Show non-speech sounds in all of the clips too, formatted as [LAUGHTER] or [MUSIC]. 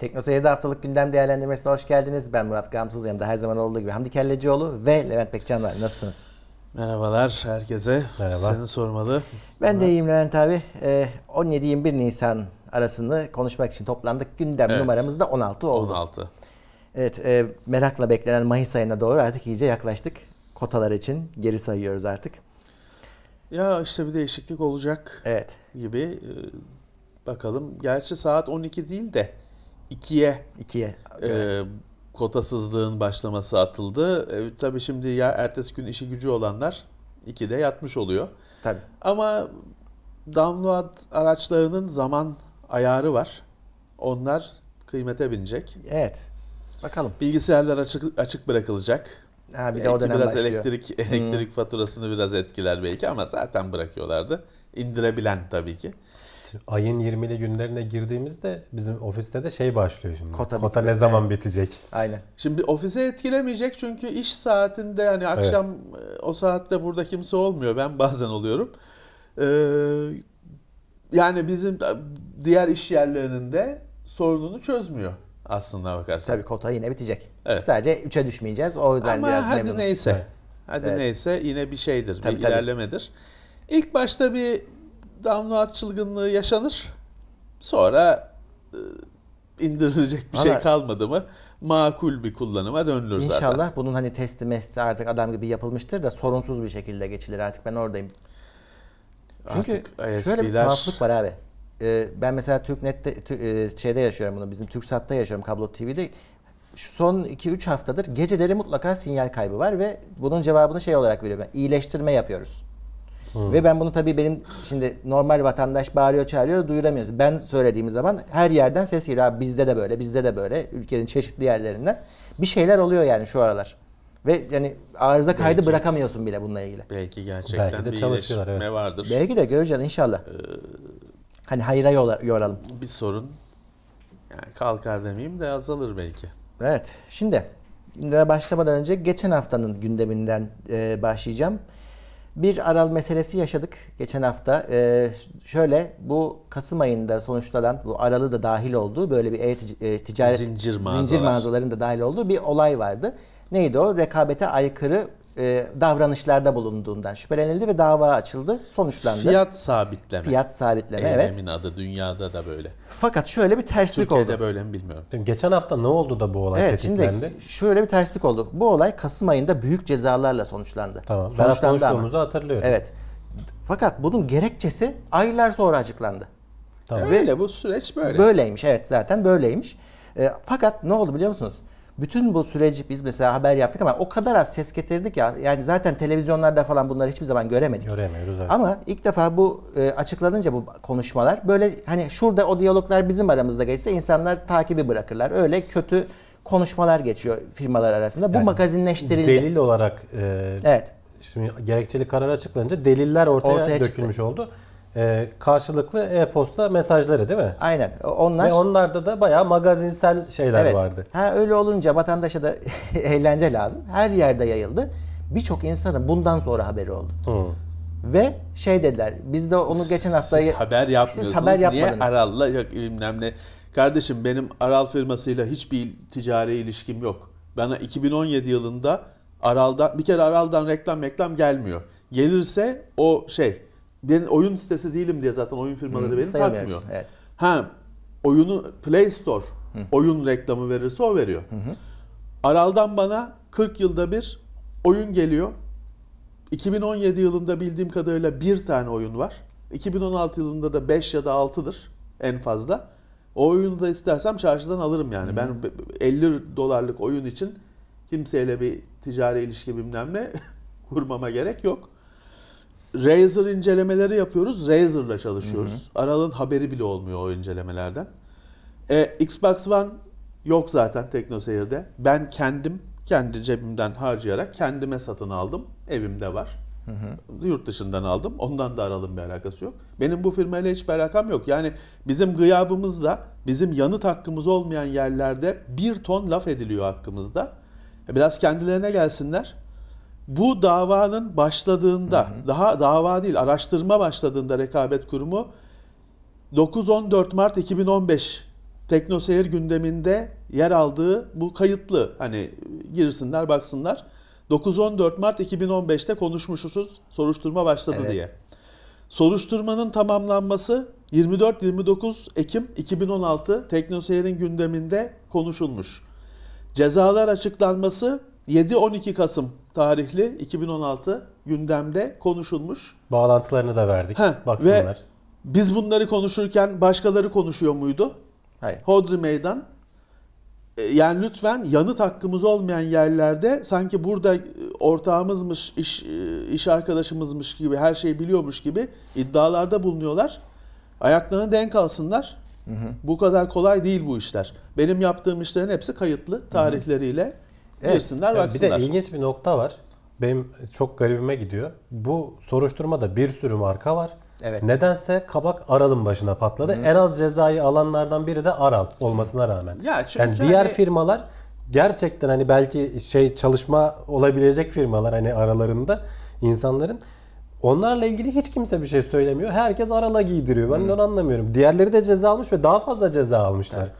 Tekno Seyir'de haftalık gündem değerlendirmesine hoş geldiniz. Ben Murat Gamsız, yanımda her zaman olduğu gibi Hamdi Kellecioğlu ve Levent Pekcan var. Nasılsınız? Merhabalar herkese. Merhaba. Seni sormalı. Ben Murat. de iyiyim Levent abi. Ee, 17-21 Nisan arasını konuşmak için toplandık. Gündem evet. numaramız da 16 oldu. 16. Evet, e, merakla beklenen Mayıs ayına doğru artık iyice yaklaştık. Kotalar için geri sayıyoruz artık. Ya işte bir değişiklik olacak evet. gibi. Ee, bakalım. Gerçi saat 12 değil de ikiye, ikiye. E, kotasızlığın başlaması atıldı. E, tabii şimdi ya ertesi gün işi gücü olanlar ikide yatmış oluyor. Tabii. Ama download araçlarının zaman ayarı var. Onlar kıymete binecek. Evet. Bakalım. Bilgisayarlar açık açık bırakılacak. Ha, bir de o dönem biraz başlıyor. elektrik hmm. elektrik hmm. faturasını biraz etkiler belki ama zaten bırakıyorlardı. İndirebilen tabii ki ayın 20'li günlerine girdiğimizde bizim ofiste de şey başlıyor şimdi. Kota, Kota ne zaman evet. bitecek? Aynen. Şimdi ofise etkilemeyecek çünkü iş saatinde yani akşam evet. o saatte burada kimse olmuyor. Ben bazen oluyorum. Ee, yani bizim e, diğer iş yerlerinin de sorununu çözmüyor aslında bakarsan. Tabii kota yine bitecek. Evet. Sadece 3'e düşmeyeceğiz. O yüzden Ama biraz hadi neyse. Hadi evet. neyse yine bir şeydir, tabii, bir tabii. ilerlemedir. İlk başta bir damluat çılgınlığı yaşanır. Sonra e, indirilecek bir şey Vallahi, şey kalmadı mı makul bir kullanıma dönülür inşallah zaten. İnşallah bunun hani testi mesti artık adam gibi yapılmıştır da sorunsuz bir şekilde geçilir artık ben oradayım. Çünkü artık şöyle bir tuhaflık var abi. Ee, ben mesela TürkNet'te e, şeyde yaşıyorum bunu bizim TürkSat'ta yaşıyorum kablo TV'de. Şu son 2-3 haftadır geceleri mutlaka sinyal kaybı var ve bunun cevabını şey olarak veriyorum. İyileştirme yapıyoruz. Hı. Ve ben bunu tabii benim şimdi normal vatandaş bağırıyor çağırıyor duyuramıyoruz. Ben söylediğim zaman her yerden ses geliyor. Abi bizde de böyle, bizde de böyle. Ülkenin çeşitli yerlerinden. Bir şeyler oluyor yani şu aralar. Ve yani arıza belki, kaydı bırakamıyorsun bile bununla ilgili. Belki gerçekten belki de bir çalışıyorlar, evet. vardır. Belki de göreceğiz inşallah. Ee, hani hayra yoralım. Bir sorun yani kalkar demeyeyim de azalır belki. Evet. Şimdi başlamadan önce geçen haftanın gündeminden e, başlayacağım. Bir aral meselesi yaşadık geçen hafta. Ee, şöyle bu Kasım ayında sonuçlanan bu aralı da dahil olduğu böyle bir e-ticaret e, zincir, mağazalar. zincir mağazaların da dahil olduğu bir olay vardı. Neydi o? Rekabete aykırı e, davranışlarda bulunduğundan şüphelenildi ve dava açıldı. Sonuçlandı. Fiyat sabitleme. Fiyat sabitleme evet. Eylemin adı dünyada da böyle. Fakat şöyle bir terslik Türkiye'de oldu. Türkiye'de böyle mi bilmiyorum. Geçen hafta ne oldu da bu olay evet, tetiklendi? Şimdi şöyle bir terslik oldu. Bu olay Kasım ayında büyük cezalarla sonuçlandı. Tamam. Sonuçlandı ben konuştuğumuzu hatırlıyorum. Evet. Fakat bunun gerekçesi aylar sonra açıklandı. Tamam. Öyle bu süreç böyle. Böyleymiş evet zaten böyleymiş. E, fakat ne oldu biliyor musunuz? Bütün bu süreci biz mesela haber yaptık ama o kadar az ses getirdik ya. Yani zaten televizyonlarda falan bunları hiçbir zaman göremedik. Göremiyoruz evet. Ama ilk defa bu e, açıklanınca bu konuşmalar böyle hani şurada o diyaloglar bizim aramızda geçse insanlar takibi bırakırlar. Öyle kötü konuşmalar geçiyor firmalar arasında. Bu yani magazinleştirildi. Delil olarak e, evet. Şimdi gerekçeli karar açıklanınca deliller ortaya, ortaya dökülmüş çıktı. oldu. E, karşılıklı e-posta mesajları değil mi? Aynen. Onlar Ve onlarda da bayağı magazinsel şeyler evet. vardı. Ha öyle olunca vatandaşa da [LAUGHS] eğlence lazım. Her yerde yayıldı. Birçok insanın bundan sonra haberi oldu. Hmm. Ve şey dediler. Biz de onu geçen hafta siz haber yapmıyorsunuz. Siz haber yapmadınız. Niye Aral'la yok bilmem ne. Kardeşim benim Aral firmasıyla hiçbir ticari ilişkim yok. Bana 2017 yılında Aral'dan bir kere Aral'dan reklam reklam gelmiyor. Gelirse o şey ben oyun sitesi değilim diye zaten oyun firmaları Hı, beni takmıyor. Şey, evet. Ha, oyunu Play Store Hı. oyun reklamı verirse o veriyor. Hı Aral'dan bana 40 yılda bir oyun geliyor. 2017 yılında bildiğim kadarıyla bir tane oyun var. 2016 yılında da 5 ya da 6'dır en fazla. O oyunu da istersem çarşıdan alırım yani. Hı. Ben 50 dolarlık oyun için kimseyle bir ticari ilişki bilmem ne [LAUGHS] kurmama gerek yok. Razer incelemeleri yapıyoruz. Razer'la çalışıyoruz. Aral'ın haberi bile olmuyor o incelemelerden. E, Xbox One yok zaten TeknoSeyir'de. Ben kendim kendi cebimden harcayarak kendime satın aldım. Evimde var. Hı hı. Yurt dışından aldım. Ondan da aralım bir alakası yok. Benim bu firmayla hiçbir alakam yok. Yani bizim gıyabımızla bizim yanıt hakkımız olmayan yerlerde bir ton laf ediliyor hakkımızda. E, biraz kendilerine gelsinler. Bu davanın başladığında, hı hı. daha dava değil araştırma başladığında rekabet kurumu 9-14 Mart 2015 Teknoseyir gündeminde yer aldığı bu kayıtlı hani girsinler baksınlar. 9-14 Mart 2015'te konuşmuşuz soruşturma başladı evet. diye. Soruşturmanın tamamlanması 24-29 Ekim 2016 Teknoseyir'in gündeminde konuşulmuş. Cezalar açıklanması 7-12 Kasım tarihli 2016 gündemde konuşulmuş. Bağlantılarını da verdik. Heh, Baksınlar. Ve biz bunları konuşurken başkaları konuşuyor muydu? Hayır. Hodri Meydan. E, yani lütfen yanıt hakkımız olmayan yerlerde sanki burada e, ortağımızmış, iş, e, iş arkadaşımızmış gibi, her şeyi biliyormuş gibi iddialarda bulunuyorlar. Ayaklarını denk alsınlar. Hı hı. Bu kadar kolay değil bu işler. Benim yaptığım işlerin hepsi kayıtlı tarihleriyle. Hı hı. Evet. Girsinler yani baksınlar. Bir de ilginç bir nokta var. Benim çok garibime gidiyor. Bu soruşturmada bir sürü marka var. Evet. Nedense kabak Aral'ın başına patladı. Hı. En az cezayı alanlardan biri de Aral olmasına rağmen. Ya çünkü yani diğer hani... firmalar gerçekten hani belki şey çalışma olabilecek firmalar hani aralarında insanların onlarla ilgili hiç kimse bir şey söylemiyor. Herkes Aral'a giydiriyor. Ben Hı. onu anlamıyorum. Diğerleri de ceza almış ve daha fazla ceza almışlar. Evet.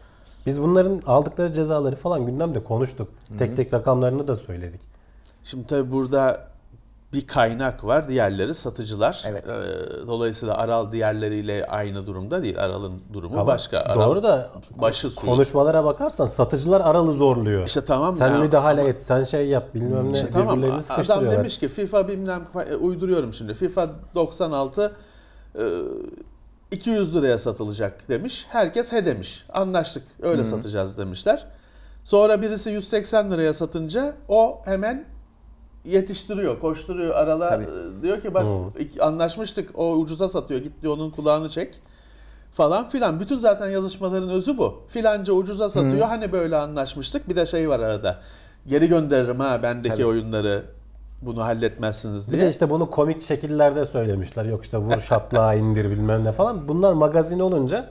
Biz bunların aldıkları cezaları falan gündemde konuştuk. Tek Hı-hı. tek rakamlarını da söyledik. Şimdi tabii burada bir kaynak var. Diğerleri satıcılar. Evet. Ee, dolayısıyla Aral diğerleriyle aynı durumda değil. Aral'ın durumu tamam. başka. Aral Doğru da başı suyu. konuşmalara bakarsan satıcılar Aral'ı zorluyor. İşte tamam. Sen ya, müdahale ama, et, sen şey yap bilmem ne. İşte tamam. Adam demiş ki FIFA bilmem e, uyduruyorum şimdi. FIFA 96 e, 200 liraya satılacak demiş. Herkes he demiş. Anlaştık öyle Hı. satacağız demişler. Sonra birisi 180 liraya satınca o hemen yetiştiriyor, koşturuyor aralar. Ee, diyor ki bak Hı. anlaşmıştık o ucuza satıyor git diyor onun kulağını çek falan filan. Bütün zaten yazışmaların özü bu. Filanca ucuza satıyor Hı. hani böyle anlaşmıştık bir de şey var arada. Geri gönderirim ha bendeki Tabii. oyunları bunu halletmezsiniz diye. Bir de işte bunu komik şekillerde söylemişler. Yok işte vur şaplığa [LAUGHS] indir bilmem ne falan. Bunlar magazin olunca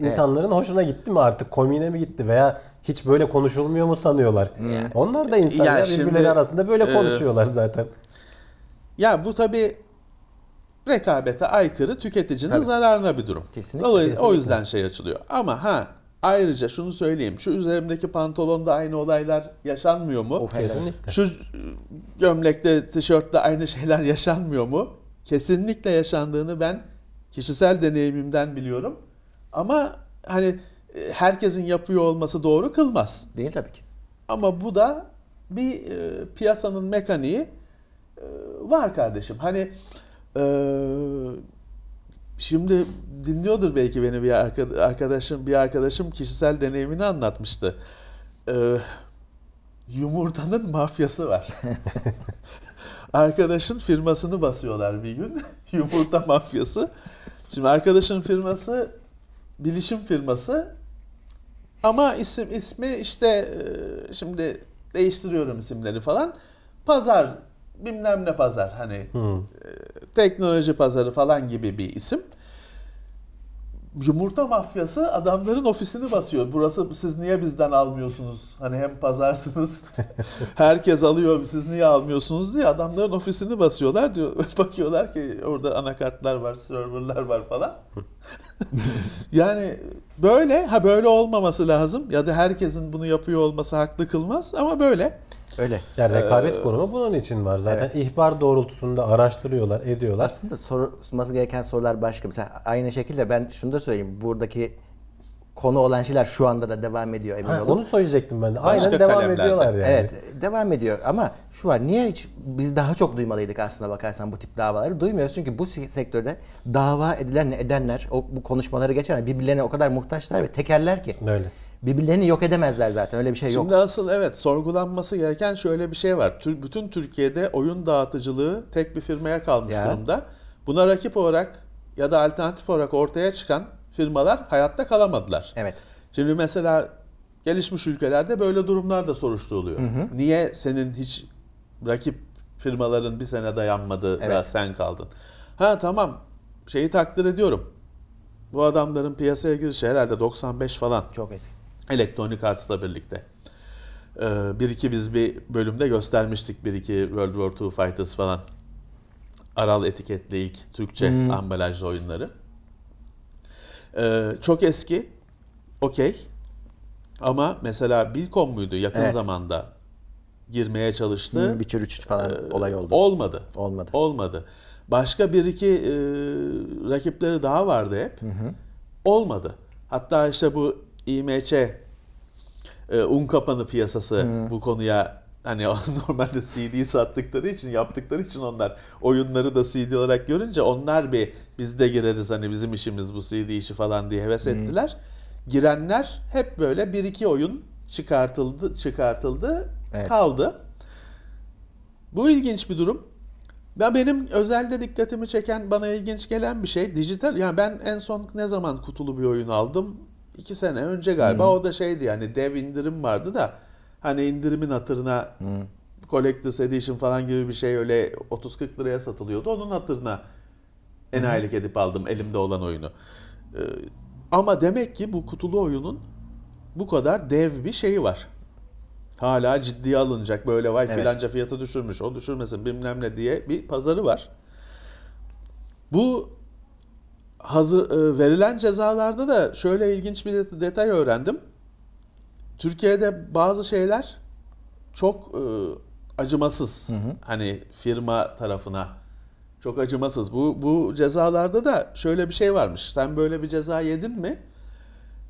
insanların evet. hoşuna gitti mi artık komiğine mi gitti veya hiç böyle konuşulmuyor mu sanıyorlar. Yani, Onlar da insanlar yani birbirleri arasında böyle e, konuşuyorlar zaten. Ya bu tabi rekabete aykırı tüketicinin tabii. zararına bir durum. Kesinlikle, Dolayısıyla kesinlikle. o yüzden şey açılıyor. Ama ha Ayrıca şunu söyleyeyim. Şu üzerimdeki pantolonda aynı olaylar yaşanmıyor mu? Of, kesinlikle. Şu e, gömlekte, tişörtte aynı şeyler yaşanmıyor mu? Kesinlikle yaşandığını ben kişisel deneyimimden biliyorum. Ama hani e, herkesin yapıyor olması doğru kılmaz. Değil tabii ki. Ama bu da bir e, piyasanın mekaniği e, var kardeşim. Hani e, Şimdi dinliyordur belki beni bir arkadaşım, bir arkadaşım kişisel deneyimini anlatmıştı. Ee, yumurtanın mafyası var. [LAUGHS] arkadaşın firmasını basıyorlar bir gün. [LAUGHS] Yumurta mafyası. Şimdi arkadaşın firması bilişim firması ama isim ismi işte e, şimdi değiştiriyorum isimleri falan. Pazar bilmem ne pazar hani hmm. teknoloji pazarı falan gibi bir isim. Yumurta mafyası adamların ofisini basıyor. Burası siz niye bizden almıyorsunuz? Hani hem pazarsınız. [LAUGHS] herkes alıyor siz niye almıyorsunuz diye adamların ofisini basıyorlar diyor. [LAUGHS] Bakıyorlar ki orada anakartlar var, serverlar var falan. [LAUGHS] yani böyle ha böyle olmaması lazım ya da herkesin bunu yapıyor olması haklı kılmaz ama böyle. Öyle. Yani rekabet ee, kurumu bunun için var. Zaten evet. ihbar doğrultusunda araştırıyorlar, ediyorlar. Aslında sorulması gereken sorular başka. Mesela aynı şekilde ben şunu da söyleyeyim. Buradaki konu olan şeyler şu anda da devam ediyor emin ha, olun. Onu söyleyecektim ben de. Aynen Başka devam kalemlerde. ediyorlar yani. Evet devam ediyor ama şu var niye hiç biz daha çok duymalıydık aslında bakarsan bu tip davaları duymuyoruz çünkü bu sektörde dava edilenle edenler o, bu konuşmaları geçen birbirlerine o kadar muhtaçlar ve tekerler ki. Öyle birbirlerini yok edemezler zaten öyle bir şey yok. Şimdi asıl evet sorgulanması gereken şöyle bir şey var. Bütün Türkiye'de oyun dağıtıcılığı tek bir firmaya kalmış ya. durumda. Buna rakip olarak ya da alternatif olarak ortaya çıkan firmalar hayatta kalamadılar. Evet. Şimdi mesela gelişmiş ülkelerde böyle durumlar da soruşturuluyor. Hı hı. Niye senin hiç rakip firmaların bir sene dayanmadı evet. da sen kaldın? Ha tamam şeyi takdir ediyorum. Bu adamların piyasaya girişi herhalde 95 falan. Çok eski. Elektronik Arts'la birlikte. Ee, bir iki biz bir bölümde göstermiştik. Bir iki World War II Fighters falan. Aral etiketli ilk Türkçe hmm. ambalajlı oyunları. Ee, çok eski. Okey. Ama mesela Bilkom muydu yakın evet. zamanda girmeye çalıştı. Hmm, Witcher 3 falan ee, olay oldu. Olmadı. Olmadı. Olmadı. Başka bir iki e, rakipleri daha vardı hep. Hı hı. Olmadı. Hatta işte bu IMC e, un kapanı piyasası hmm. bu konuya hani [LAUGHS] normalde CD sattıkları için yaptıkları için onlar oyunları da CD olarak görünce onlar bir biz de gireriz hani bizim işimiz bu CD işi falan diye heves hmm. ettiler. Girenler hep böyle bir iki oyun çıkartıldı çıkartıldı evet. kaldı. Bu ilginç bir durum. Ben benim özelde dikkatimi çeken, bana ilginç gelen bir şey dijital. Yani ben en son ne zaman kutulu bir oyun aldım? iki sene önce galiba Hı. o da şeydi yani dev indirim vardı da hani indirimin hatırına Hı. Collector's Edition falan gibi bir şey öyle 30-40 liraya satılıyordu. Onun hatırına enayilik edip aldım elimde olan oyunu. Ee, ama demek ki bu kutulu oyunun bu kadar dev bir şeyi var. Hala ciddiye alınacak böyle vay evet. filanca fiyatı düşürmüş o düşürmesin bilmem ne diye bir pazarı var. Bu hazır e, verilen cezalarda da şöyle ilginç bir detay öğrendim. Türkiye'de bazı şeyler çok e, acımasız. Hı hı. Hani firma tarafına çok acımasız. Bu bu cezalarda da şöyle bir şey varmış. Sen böyle bir ceza yedin mi?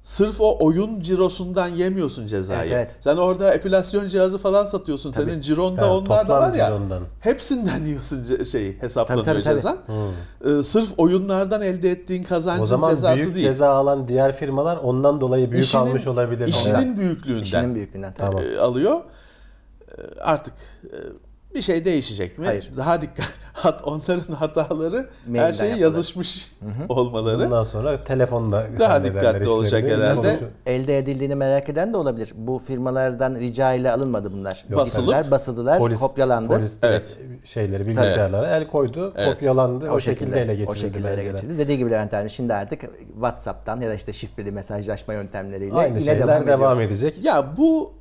Sırf o oyun cirosundan yemiyorsun cezayı. Evet, evet. Sen orada epilasyon cihazı falan satıyorsun. Tabii. Senin cironda yani onlar da var ya. Cirondan. Hepsinden yiyorsun şeyi hesaplanıyor tabii, tabii, cezan. Tabii. Hmm. Ee, sırf oyunlardan elde ettiğin kazancın cezası değil. O zaman büyük değil. ceza alan diğer firmalar ondan dolayı büyük işinin, almış olabilir. İşinin onlar. büyüklüğünden. İşinin büyüklüğünden tabii. Tamam. E, alıyor. E, artık e, bir şey değişecek mi? Hayır. Daha dikkat. [LAUGHS] onların hataları Mailden her şeyi yapmaları. yazışmış Hı-hı. olmaları. Bundan sonra telefonla daha dikkatli olacak herhalde. Elde edildiğini merak eden de olabilir. Bu firmalardan rica ile alınmadı bunlar. Yok. Basılıp basıldılar, polis, kopyalandı. Polis evet. şeyleri bilgisayarlara evet. el koydu, evet. kopyalandı. O, o şekilde, şekilde ele geçirildi. O şekilde ele geçirildi. Dediği gibi Levent abi şimdi artık WhatsApp'tan ya da işte şifreli mesajlaşma yöntemleriyle Aynı yine şeyler devam, devam edecek. Ya bu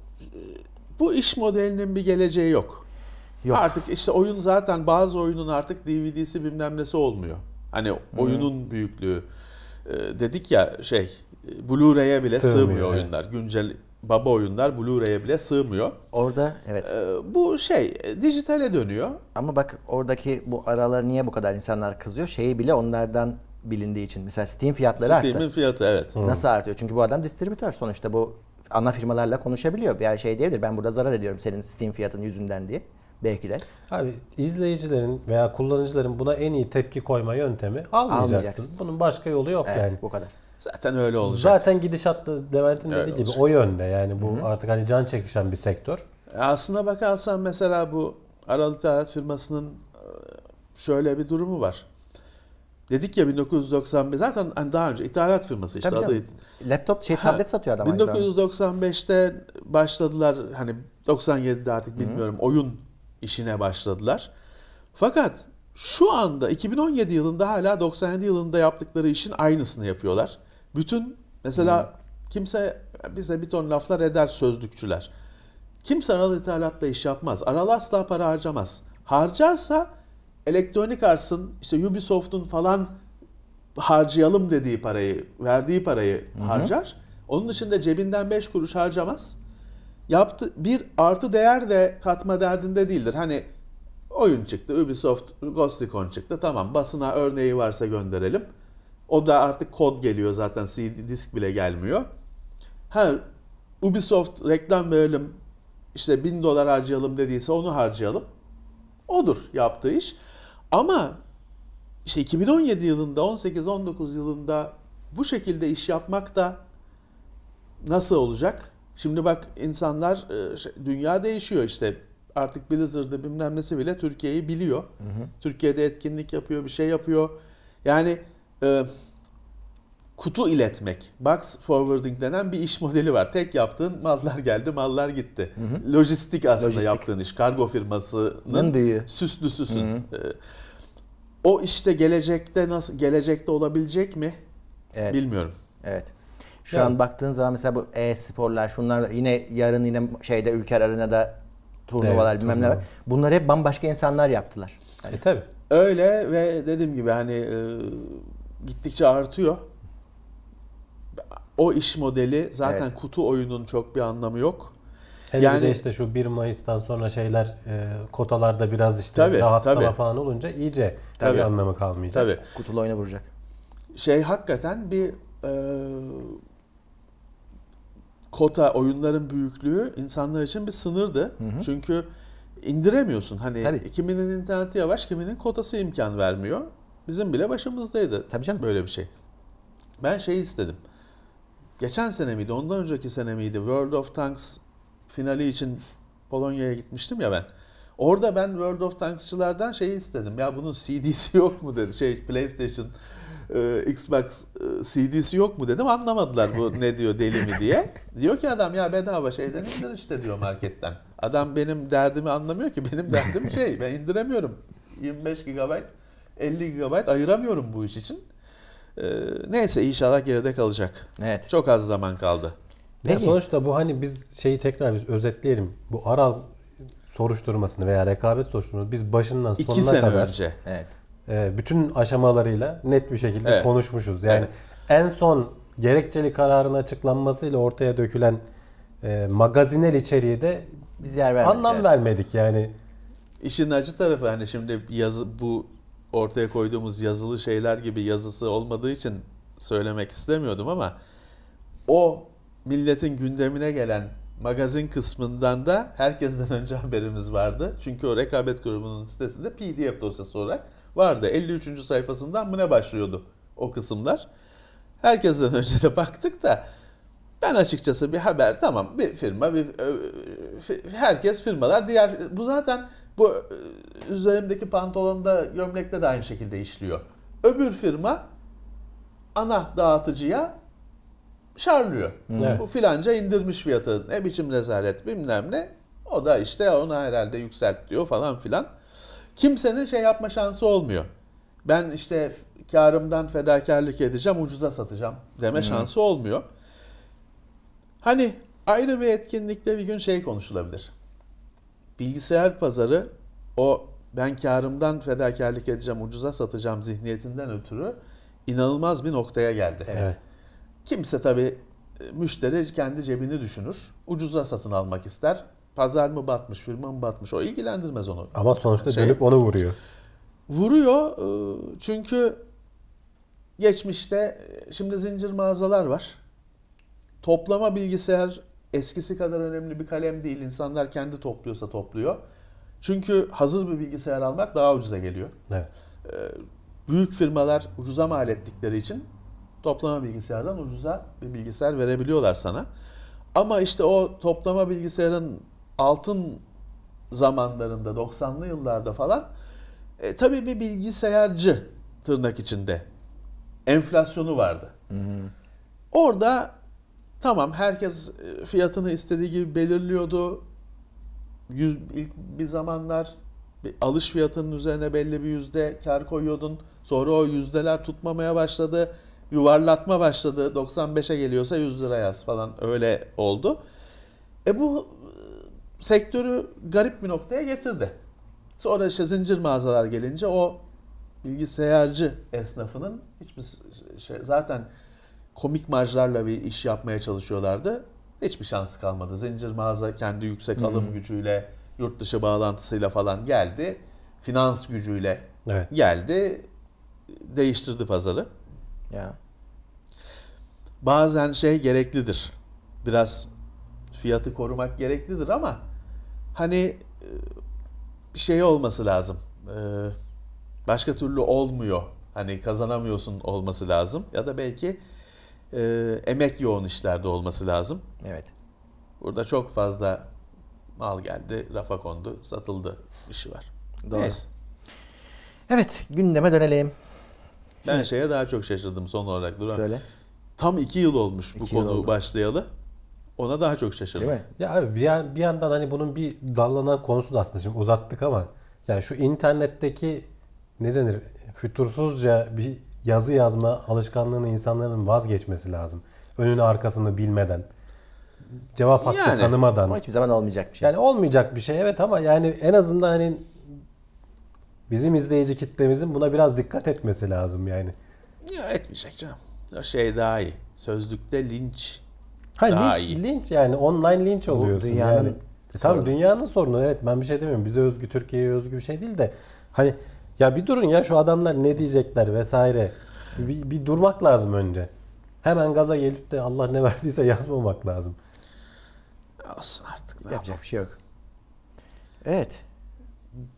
bu iş modelinin bir geleceği yok. Yok. Artık işte oyun zaten bazı oyunun artık DVD'si bilmem nesi olmuyor. Hani oyunun hmm. büyüklüğü e, dedik ya şey Blu-ray'e bile sığmıyor, sığmıyor evet. oyunlar. Güncel baba oyunlar Blu-ray'e bile sığmıyor. Orada evet. Ee, bu şey e, dijitale dönüyor. Ama bak oradaki bu aralar niye bu kadar insanlar kızıyor? Şeyi bile onlardan bilindiği için. Mesela Steam fiyatları Steam arttı. Steam'in fiyatı evet. Hı. Nasıl artıyor? Çünkü bu adam distribütör sonuçta bu ana firmalarla konuşabiliyor. Yani şey diyebilir ben burada zarar ediyorum senin Steam fiyatın yüzünden diye belki de. Abi izleyicilerin veya kullanıcıların buna en iyi tepki koyma yöntemi almayacaksın. almayacaksın. Bunun başka yolu yok evet, yani. bu kadar. Zaten öyle olacak. Zaten gidişatta Levent'in dediği gibi o yönde yani bu Hı-hı. artık hani can çekişen bir sektör. E, aslına bakarsan mesela bu Aralık Ticaret Firması'nın e, şöyle bir durumu var. Dedik ya 1995 zaten hani daha önce ithalat firması işte Tabii adı. Canım. Laptop şey tablet ha, satıyor adam. 1995'te başladılar hani 97'de artık bilmiyorum Hı-hı. oyun işine başladılar. Fakat şu anda 2017 yılında hala 97 yılında yaptıkları işin aynısını yapıyorlar. Bütün mesela hmm. kimse bize bir ton laflar eder sözlükçüler. Kimse aral ithalatla iş yapmaz. Aral asla para harcamaz. Harcarsa elektronik Arts'ın işte Ubisoft'un falan harcayalım dediği parayı, verdiği parayı Hı-hı. harcar. Onun dışında cebinden 5 kuruş harcamaz yaptı, bir artı değer de katma derdinde değildir. Hani oyun çıktı, Ubisoft Ghost Recon çıktı. Tamam basına örneği varsa gönderelim. O da artık kod geliyor zaten CD disk bile gelmiyor. Her Ubisoft reklam verelim işte bin dolar harcayalım dediyse onu harcayalım. Odur yaptığı iş. Ama işte 2017 yılında 18-19 yılında bu şekilde iş yapmak da nasıl olacak? Şimdi bak insanlar e, şey, dünya değişiyor işte. Artık Blizzard'ı bilmem nesi bile Türkiye'yi biliyor. Hı hı. Türkiye'de etkinlik yapıyor, bir şey yapıyor. Yani e, kutu iletmek. Box forwarding denen bir iş modeli var. Tek yaptığın mallar geldi, mallar gitti. Hı hı. Lojistik aslında Lojistik. yaptığın iş. Kargo firmasının Değil. süslüsüsün. Hı hı. E, o işte gelecekte nasıl gelecekte olabilecek mi? Evet. Bilmiyorum. Evet. Şu evet. an baktığın zaman mesela bu e-sporlar şunlar yine yarın yine şeyde Ülker Arena'da turnuvalar evet, bilmem ne var. Bunları hep bambaşka insanlar yaptılar. Yani. E tabi. Öyle ve dediğim gibi hani e, gittikçe artıyor. O iş modeli zaten evet. kutu oyunun çok bir anlamı yok. Hele yani, de işte şu 1 Mayıs'tan sonra şeyler e, kotalarda biraz işte tabii, rahatlama tabii. falan olunca iyice tabii. bir anlamı kalmayacak. Tabii. Kutulu oyuna vuracak. Şey hakikaten bir e, kota, oyunların büyüklüğü insanlar için bir sınırdı. Hı hı. Çünkü indiremiyorsun. Hani Tabii. kiminin interneti yavaş, kiminin kotası imkan vermiyor. Bizim bile başımızdaydı. Tabii canım. Böyle bir şey. Ben şey istedim. Geçen sene miydi, ondan önceki sene miydi? World of Tanks finali için Polonya'ya gitmiştim ya ben. Orada ben World of Tanks'çılardan şeyi istedim. Ya bunun CD'si yok mu dedi. Şey PlayStation e, Xbox e, CD'si yok mu dedim. Anlamadılar bu ne diyor deli mi diye. Diyor ki adam ya bedava şeyden indir işte diyor marketten. Adam benim derdimi anlamıyor ki. Benim derdim [LAUGHS] şey ben indiremiyorum. 25 GB 50 GB ayıramıyorum bu iş için. E, neyse inşallah geride kalacak. Evet. Çok az zaman kaldı. ya sonuçta bu hani biz şeyi tekrar biz özetleyelim. Bu Aral soruşturmasını veya rekabet soruşturmasını biz başından sonuna kadar... İki sene kadar, önce. Evet ee, bütün aşamalarıyla net bir şekilde evet. konuşmuşuz. Yani evet. en son gerekçeli kararın açıklanmasıyla ortaya dökülen e, magazinel içeriği de biz yer vermedik. Anlam yani. vermedik yani. İşin acı tarafı hani şimdi yazı bu ortaya koyduğumuz yazılı şeyler gibi yazısı olmadığı için söylemek istemiyordum ama o milletin gündemine gelen magazin kısmından da herkesten [LAUGHS] önce haberimiz vardı. Çünkü o rekabet grubunun sitesinde PDF dosyası olarak vardı. 53. sayfasından mı ne başlıyordu o kısımlar. Herkesten [LAUGHS] önce de baktık da ben açıkçası bir haber tamam bir firma bir e, herkes firmalar diğer bu zaten bu e, üzerimdeki pantolonda gömlekte de aynı şekilde işliyor. Öbür firma ana dağıtıcıya şarlıyor. Hmm. Evet. Bu filanca indirmiş fiyatı ne biçim rezalet bilmem ne. O da işte onu herhalde yükselt diyor falan filan kimsenin şey yapma şansı olmuyor. Ben işte karımdan fedakarlık edeceğim, ucuza satacağım deme hmm. şansı olmuyor. Hani ayrı bir etkinlikte bir gün şey konuşulabilir. Bilgisayar pazarı o ben karımdan fedakarlık edeceğim, ucuza satacağım zihniyetinden ötürü inanılmaz bir noktaya geldi. Evet. evet. Kimse tabii e, müşteri kendi cebini düşünür. Ucuza satın almak ister. Pazar mı batmış, firma mı batmış o ilgilendirmez onu. Ama sonuçta şey, dönüp onu vuruyor. Vuruyor e, çünkü geçmişte e, şimdi zincir mağazalar var. Toplama bilgisayar eskisi kadar önemli bir kalem değil. İnsanlar kendi topluyorsa topluyor. Çünkü hazır bir bilgisayar almak daha ucuza geliyor. Evet. E, büyük firmalar ucuza mal ettikleri için toplama bilgisayardan ucuza bir bilgisayar verebiliyorlar sana. Ama işte o toplama bilgisayarın altın zamanlarında 90'lı yıllarda falan e, tabii bir bilgisayarcı tırnak içinde enflasyonu vardı. Hı hı. Orada tamam herkes e, fiyatını istediği gibi belirliyordu. Yüz, ilk bir zamanlar bir alış fiyatının üzerine belli bir yüzde kar koyuyordun. Sonra o yüzdeler tutmamaya başladı. Yuvarlatma başladı. 95'e geliyorsa 100 lira yaz falan öyle oldu. E bu sektörü garip bir noktaya getirdi. Sonra işte zincir mağazalar gelince o bilgisayarcı esnafının hiçbir şey zaten komik marjlarla bir iş yapmaya çalışıyorlardı. Hiçbir şansı kalmadı. Zincir mağaza kendi yüksek alım hmm. gücüyle, yurt dışı bağlantısıyla falan geldi. Finans gücüyle evet. geldi. Değiştirdi pazarı. Ya. Bazen şey gereklidir. Biraz fiyatı korumak gereklidir ama hani e, bir şey olması lazım. E, başka türlü olmuyor. Hani kazanamıyorsun olması lazım. Ya da belki e, emek yoğun işlerde olması lazım. Evet. Burada çok fazla mal geldi, rafa kondu, satıldı işi var. Doğru. Neyse. Evet, gündeme dönelim. Ben şeye daha çok şaşırdım son olarak. Duran. Söyle. Tam iki yıl olmuş iki bu yıl konu oldu. başlayalı. Ona daha çok şaşırdım. Değil mi? Ya abi bir, bir yandan hani bunun bir dallanan konusu da aslında şimdi uzattık ama yani şu internetteki ne denir fütursuzca bir yazı yazma alışkanlığını insanların vazgeçmesi lazım. Önünü arkasını bilmeden. Cevap hakkı yani, tanımadan. Hiçbir zaman olmayacak bir şey. Yani olmayacak bir şey evet ama yani en azından hani bizim izleyici kitlemizin buna biraz dikkat etmesi lazım yani. Ya etmeyecek canım. O şey daha iyi. Sözlükte linç Ha, daha linç, iyi. linç yani online linç oluyorsun. Dünyanın yani. E, Tam dünyanın sorunu evet ben bir şey demiyorum. Bize özgü Türkiye'ye özgü bir şey değil de hani ya bir durun ya şu adamlar ne diyecekler vesaire. Bir, bir durmak lazım önce. Hemen gaza gelip de Allah ne verdiyse yazmamak lazım. Olsun artık ne yapacak bir şey yok. Evet.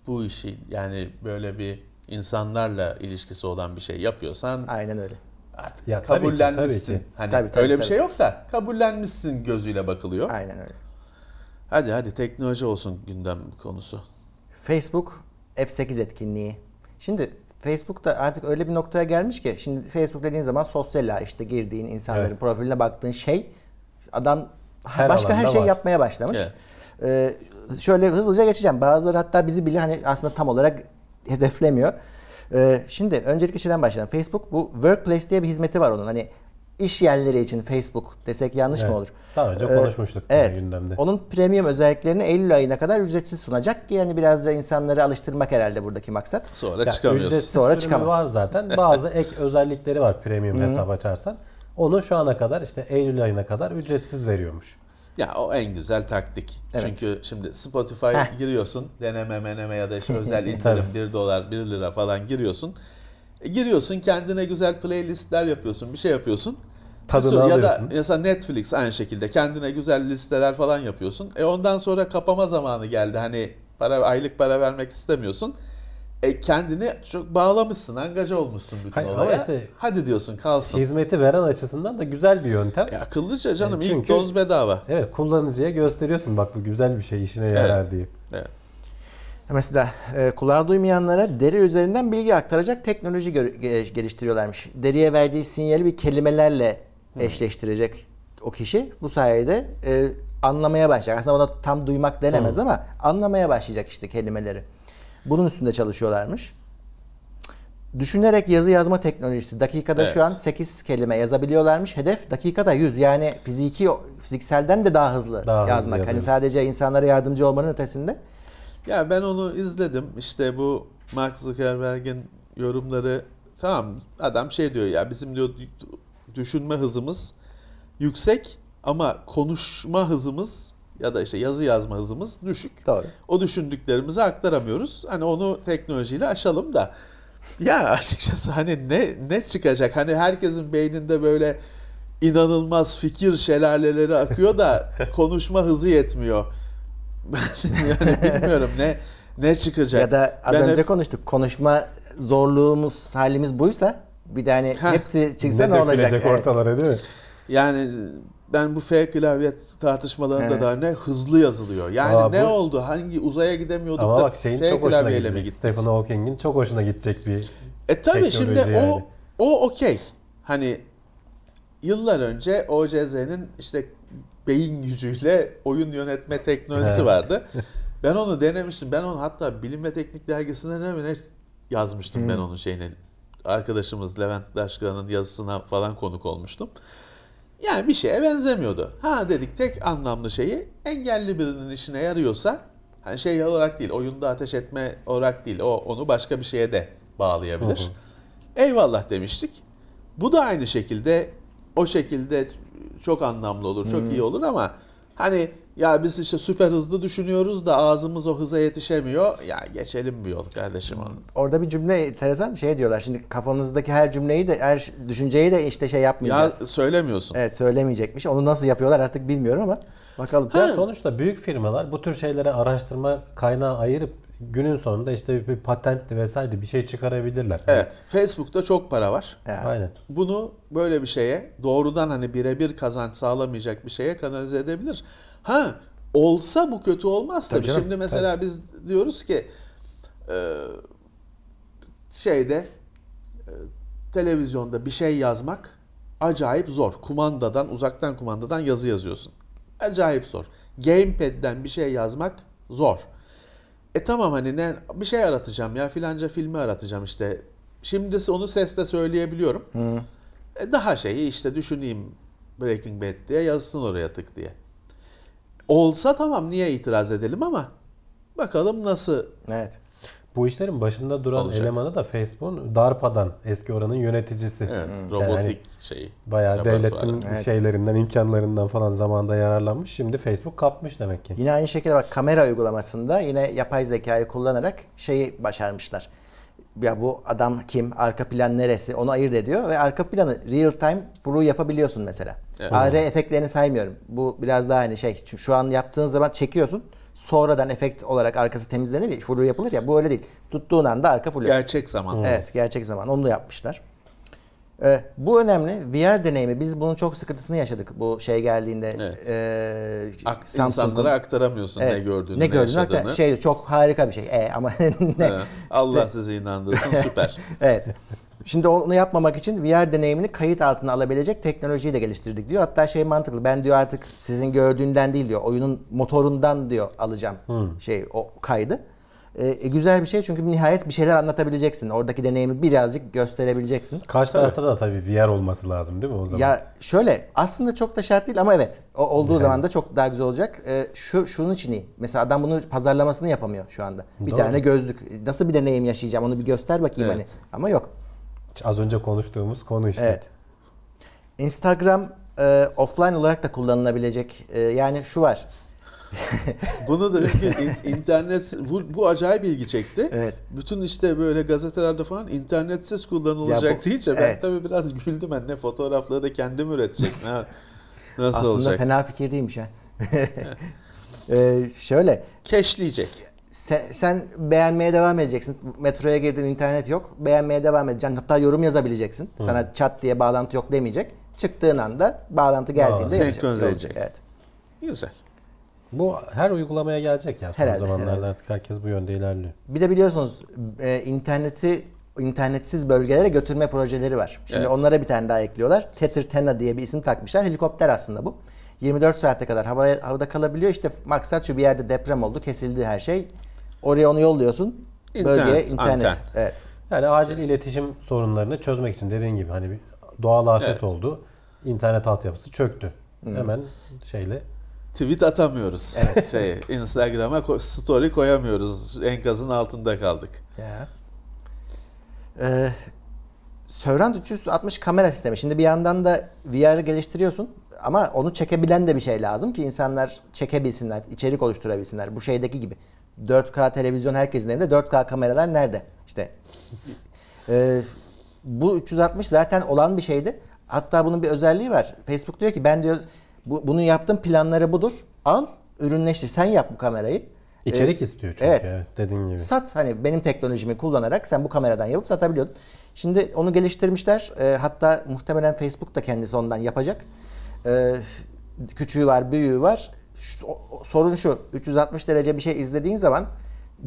Bu işi yani böyle bir insanlarla ilişkisi olan bir şey yapıyorsan aynen öyle artık ya, kabullenmişsin. Tabii ki, tabii ki. Hani tabii, tabii, öyle tabii. bir şey yok da kabullenmişsin gözüyle bakılıyor. Aynen öyle. Hadi hadi teknoloji olsun gündem konusu. Facebook F8 etkinliği. Şimdi Facebook da artık öyle bir noktaya gelmiş ki şimdi Facebook dediğin zaman sosyal işte girdiğin insanların evet. profiline baktığın şey adam her başka her şey var. yapmaya başlamış. Evet. Ee, şöyle hızlıca geçeceğim. Bazıları hatta bizi bile hani aslında tam olarak hedeflemiyor. Ee, şimdi öncelikle şeyden başlayalım. Facebook bu Workplace diye bir hizmeti var onun. Hani iş yerleri için Facebook desek yanlış evet. mı olur? Daha önce ee, konuşmuştuk evet, gündemde. Onun premium özelliklerini Eylül ayına kadar ücretsiz sunacak ki yani biraz da insanları alıştırmak herhalde buradaki maksat. Sonra yani çıkamıyorsun. Ücretsiz sonra çıkamıyor. var zaten. Bazı [LAUGHS] ek özellikleri var premium hesap açarsan. Onu şu ana kadar işte Eylül ayına kadar ücretsiz veriyormuş. Ya o en güzel taktik. Evet. Çünkü şimdi Spotify Heh. giriyorsun. Deneme meneme ya da işte [LAUGHS] özel indirim 1 dolar 1 lira falan giriyorsun. E, giriyorsun kendine güzel playlistler yapıyorsun. Bir şey yapıyorsun. Tadını ya alıyorsun. Ya da mesela Netflix aynı şekilde kendine güzel listeler falan yapıyorsun. E ondan sonra kapama zamanı geldi. Hani para aylık para vermek istemiyorsun e, kendini çok bağlamışsın, angaja olmuşsun bütün Hayır, olaya. Işte, Hadi diyorsun kalsın. Hizmeti veren açısından da güzel bir yöntem. E, akıllıca canım e, çünkü, ilk doz bedava. Evet kullanıcıya gösteriyorsun bak bu güzel bir şey işine yarar evet, diye. Evet. E, mesela e, kulağı duymayanlara deri üzerinden bilgi aktaracak teknoloji geliştiriyorlarmış. Deriye verdiği sinyali bir kelimelerle hmm. eşleştirecek o kişi. Bu sayede e, anlamaya başlayacak. Aslında ona tam duymak denemez hmm. ama anlamaya başlayacak işte kelimeleri. Bunun üstünde çalışıyorlarmış. Düşünerek yazı yazma teknolojisi dakikada evet. şu an 8 kelime yazabiliyorlarmış. Hedef dakikada 100 yani fiziki fizikselden de daha hızlı daha yazmak. Hızlı hani sadece insanlara yardımcı olmanın ötesinde. Ya ben onu izledim. İşte bu Mark Zuckerberg'in yorumları tamam adam şey diyor ya bizim diyor düşünme hızımız yüksek ama konuşma hızımız ya da işte yazı yazma hızımız düşük. Doğru. O düşündüklerimizi aktaramıyoruz. Hani onu teknolojiyle aşalım da. Ya [LAUGHS] açıkçası hani ne ne çıkacak? Hani herkesin beyninde böyle inanılmaz fikir şelaleleri akıyor da [LAUGHS] konuşma hızı yetmiyor. [LAUGHS] yani bilmiyorum ne ne çıkacak. Ya da az ben önce hep... konuştuk. Konuşma zorluğumuz halimiz buysa bir de hani ha, hepsi çıksa ne, ne olacak? ortalara değil mi? Yani ben bu fake klavye tartışmalarında da ne hızlı yazılıyor. Yani Aa, ne bu... oldu? Hangi uzaya gidemiyorduk Ama da bak, şeyin F çok mi gittik? Stephen Hawking'in çok hoşuna gidecek bir E tabii şimdi yani. o o okey. Hani yıllar önce OCZ'nin işte beyin gücüyle oyun yönetme teknolojisi vardı. [LAUGHS] ben onu denemiştim. Ben onu hatta Bilim ve Teknik dergisinde ne ne yazmıştım hmm. ben onun şeyini. Arkadaşımız Levent Daşkıran'ın yazısına falan konuk olmuştum. Yani bir şeye benzemiyordu. Ha dedik tek anlamlı şeyi engelli birinin işine yarıyorsa hani şey olarak değil oyunda ateş etme olarak değil o onu başka bir şeye de bağlayabilir. Eyvallah demiştik. Bu da aynı şekilde o şekilde çok anlamlı olur, çok hı. iyi olur ama hani ya biz işte süper hızlı düşünüyoruz da ağzımız o hıza yetişemiyor. Ya geçelim bir yol kardeşim onu. Hmm. Orada bir cümle enteresan şey diyorlar. Şimdi kafanızdaki her cümleyi de her düşünceyi de işte şey yapmayacağız. Ya söylemiyorsun. Evet söylemeyecekmiş. Onu nasıl yapıyorlar artık bilmiyorum ama bakalım. Ha. Sonuçta büyük firmalar bu tür şeylere araştırma kaynağı ayırıp günün sonunda işte bir patentli vesaire bir şey çıkarabilirler. Evet. Facebook'ta çok para var. Evet. Aynen. Bunu böyle bir şeye doğrudan hani birebir kazanç sağlamayacak bir şeye kanalize edebilir. Ha olsa bu kötü olmaz tabii. tabii. Şimdi mesela tabii. biz diyoruz ki e, şeyde e, televizyonda bir şey yazmak acayip zor. Kumandadan, uzaktan kumandadan yazı yazıyorsun. Acayip zor. Gamepad'den bir şey yazmak zor. E tamam hani ne bir şey aratacağım ya filanca filmi aratacağım işte. Şimdi onu sesle söyleyebiliyorum. Hı. E daha şeyi işte düşüneyim Breaking Bad diye yazsın oraya tık diye. Olsa tamam niye itiraz edelim ama bakalım nasıl. Evet. Bu işlerin başında duran Olacak. elemanı da Facebook'un DARPA'dan eski oranın yöneticisi. Evet, hmm. yani robotik hani şeyi. Bayağı devletin evet. şeylerinden, imkanlarından falan zamanda yararlanmış. Şimdi Facebook kapmış demek ki. Yine aynı şekilde bak kamera uygulamasında yine yapay zekayı kullanarak şeyi başarmışlar. Ya bu adam kim, arka plan neresi onu ayırt ediyor ve arka planı real time vuru yapabiliyorsun mesela. AR efektlerini saymıyorum. Bu biraz daha hani şey şu an yaptığın zaman çekiyorsun. Sonradan efekt olarak arkası temizlenir ya, furu yapılır ya bu öyle değil. Tuttuğun anda arka full. Gerçek zaman. Evet, gerçek zaman. Onu da yapmışlar. E, bu önemli. VR deneyimi. Biz bunun çok sıkıntısını yaşadık bu şey geldiğinde. Evet. E, Ak, insanlara aktaramıyorsun evet. ne gördüğünü, ne, gördüğünü, ne yaşadığını. Şey, çok harika bir şey. E, ama [LAUGHS] ne? Allah işte... sizi inandırsın süper. [LAUGHS] evet. Şimdi onu yapmamak için VR deneyimini kayıt altına alabilecek teknolojiyi de geliştirdik diyor. Hatta şey mantıklı. Ben diyor artık sizin gördüğünden değil diyor. Oyunun motorundan diyor alacağım hmm. şey o kaydı. E, e, güzel bir şey çünkü nihayet bir şeyler anlatabileceksin. Oradaki deneyimi birazcık gösterebileceksin. Karşı tarafta da tabii VR olması lazım değil mi o zaman? Ya şöyle aslında çok da şart değil ama evet o olduğu yani. zaman da çok daha güzel olacak. E, şu şunun için iyi. Mesela adam bunu pazarlamasını yapamıyor şu anda. Bir Doğru. tane gözlük. Nasıl bir deneyim yaşayacağım onu bir göster bakayım evet. hani. Ama yok. Az önce konuştuğumuz konu işte. Evet. Instagram e, offline olarak da kullanılabilecek. E, yani şu var. [LAUGHS] Bunu da ülke, internet bu, bu acayip ilgi çekti. Evet. Bütün işte böyle gazetelerde falan internetsiz kullanılacak ya bu, deyince evet. ben tabii biraz güldüm. Ben hani ne fotoğrafları da kendim üretecek. Ne, [LAUGHS] nasıl Aslında olacak? Aslında fena fikir değilmiş ha. [LAUGHS] ee, şöyle. Keşleyecek. Sen, sen beğenmeye devam edeceksin. Metroya girdin internet yok. Beğenmeye devam edeceksin. Hatta yorum yazabileceksin. Hı. Sana chat diye bağlantı yok demeyecek. Çıktığın anda bağlantı geldiğinde Aa, senkronize edecek. Evet. Güzel. Bu her uygulamaya gelecek ya. Son herhalde, zamanlarda herhalde. artık herkes bu yönde ilerliyor. Bir de biliyorsunuz e, interneti internetsiz bölgelere götürme projeleri var. Şimdi evet. onlara bir tane daha ekliyorlar. Tether Tena diye bir isim takmışlar. Helikopter aslında bu. 24 saate kadar havaya, havada kalabiliyor. İşte maksat şu bir yerde deprem oldu, kesildi her şey. Oraya onu yolluyorsun. İnternet, bölgeye internet. Anten. Evet. Yani acil iletişim sorunlarını çözmek için dediğin gibi hani bir doğal afet evet. oldu. İnternet altyapısı çöktü. Hmm. Hemen şeyle tweet atamıyoruz. Evet. [LAUGHS] Şey, Instagram'a story koyamıyoruz. Enkazın altında kaldık. Ya. Ee, Sörant 360 kamera sistemi. Şimdi bir yandan da VR'ı geliştiriyorsun ama onu çekebilen de bir şey lazım ki insanlar çekebilsinler, içerik oluşturabilsinler. Bu şeydeki gibi. 4K televizyon herkesin evinde 4K kameralar nerede? İşte ee, bu 360 zaten olan bir şeydi. Hatta bunun bir özelliği var. Facebook diyor ki ben diyor bu, bunu yaptığın planları budur. Al, ürünleştir. Sen yap bu kamerayı. İçerik ee, istiyor çünkü evet. evet dediğin gibi. Sat hani benim teknolojimi kullanarak sen bu kameradan yapıp satabiliyordun. Şimdi onu geliştirmişler. E, hatta muhtemelen Facebook da kendisi ondan yapacak. E, küçüğü var, büyüğü var. Şu, sorun şu. 360 derece bir şey izlediğin zaman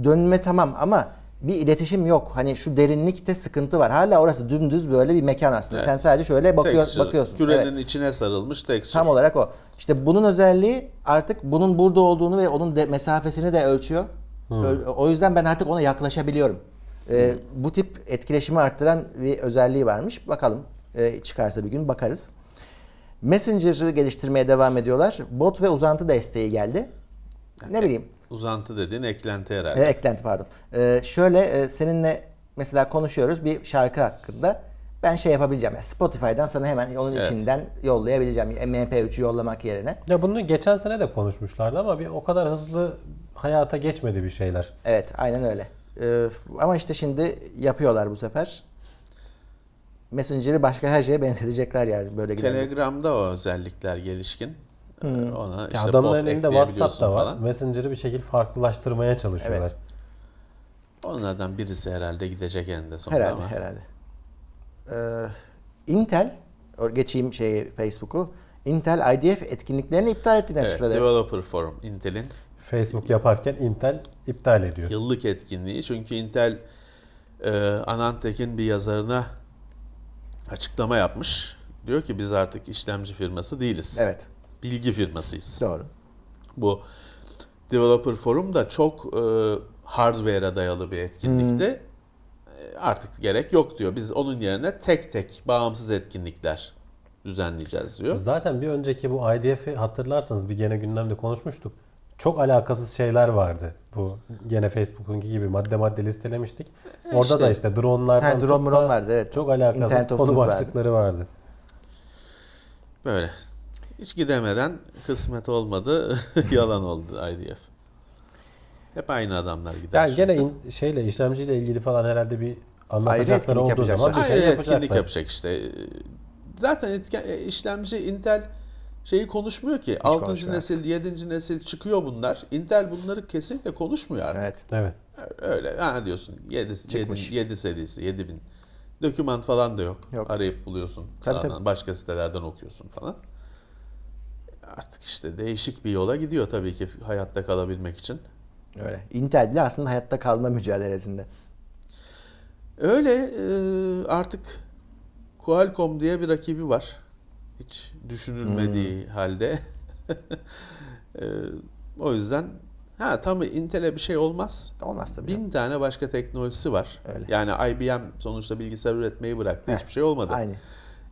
dönme tamam ama bir iletişim yok. Hani şu derinlikte sıkıntı var. Hala orası dümdüz böyle bir mekan aslında. Evet. Sen sadece şöyle bakıyor, texture, bakıyorsun. Kürenin evet. içine sarılmış texture. Tam olarak o. İşte bunun özelliği artık bunun burada olduğunu ve onun de mesafesini de ölçüyor. Hmm. O yüzden ben artık ona yaklaşabiliyorum. Ee, hmm. Bu tip etkileşimi arttıran bir özelliği varmış. Bakalım ee, çıkarsa bir gün bakarız. Messenger'ı geliştirmeye devam ediyorlar. Bot ve uzantı desteği geldi. Ne e, bileyim Uzantı dedin, eklenti herhalde. E, eklenti pardon. E, şöyle e, seninle mesela konuşuyoruz bir şarkı hakkında. Ben şey yapabileceğim. Spotify'dan sana hemen onun evet. içinden yollayabileceğim. E, MP3'ü yollamak yerine. Ya bunu geçen sene de konuşmuşlardı ama bir o kadar hızlı hayata geçmedi bir şeyler. Evet, aynen öyle. Ee, ama işte şimdi yapıyorlar bu sefer. Messenger'i başka her şeye benzetecekler yani böyle Telegram'da gidecek. o özellikler gelişkin. Hmm. Ona işte adamların elinde WhatsApp da var. Falan. Messenger'ı bir şekilde farklılaştırmaya çalışıyorlar. Evet. Onlardan birisi herhalde gidecek eninde sonunda herhalde, ama. Herhalde herhalde. Ee, Intel, geçeyim şey Facebook'u. Intel IDF etkinliklerini iptal ettiğini evet, açıkladı. Developer Forum, Intel'in. Facebook yaparken Intel iptal ediyor. Yıllık etkinliği. Çünkü Intel e, Anantek'in bir yazarına açıklama yapmış. Diyor ki biz artık işlemci firması değiliz. Evet bilgi firmasıyız. Doğru. Bu Developer Forum da çok e, hardware'a dayalı bir etkinlikti. Hmm. E, artık gerek yok diyor. Biz onun yerine tek tek bağımsız etkinlikler düzenleyeceğiz diyor. Zaten bir önceki bu IDF'i hatırlarsanız bir gene gündemde konuşmuştuk. Çok alakasız şeyler vardı. Bu gene Facebook'unki gibi madde madde listelemiştik. E Orada da işte drone'lardan he, drone, drone vardı, evet. çok alakasız konu başlıkları vardı. vardı. Böyle hiç gidemeden kısmet olmadı. [LAUGHS] Yalan oldu IDF. Hep aynı adamlar gider. Yani gene in, şeyle işlemciyle ilgili falan herhalde bir anlatacakları olduğu yapacak. zaman bir şey yapacaklar. etkinlik yapacak işte. Zaten etken, işlemci Intel şeyi konuşmuyor ki. Hiç 6. Konuşuyor. nesil, 7. nesil çıkıyor bunlar. Intel bunları kesinlikle konuşmuyor artık. Evet. Evet. Öyle. Ha diyorsun 7 Çıkmış. 7, 7 serisi 7000. Doküman falan da yok. yok. Arayıp buluyorsun. Tabii, tabii. Başka sitelerden okuyorsun falan artık işte değişik bir yola gidiyor tabii ki hayatta kalabilmek için. Öyle. Intel bile aslında hayatta kalma mücadelesinde. Öyle e, artık Qualcomm diye bir rakibi var. Hiç düşünülmediği hmm. halde. [LAUGHS] E, o yüzden ha tam Intel'e bir şey olmaz. Olmaz tabii. Bin tane başka teknolojisi var. Öyle. Yani IBM sonuçta bilgisayar üretmeyi bıraktı. Heh. Hiçbir şey olmadı. Aynı.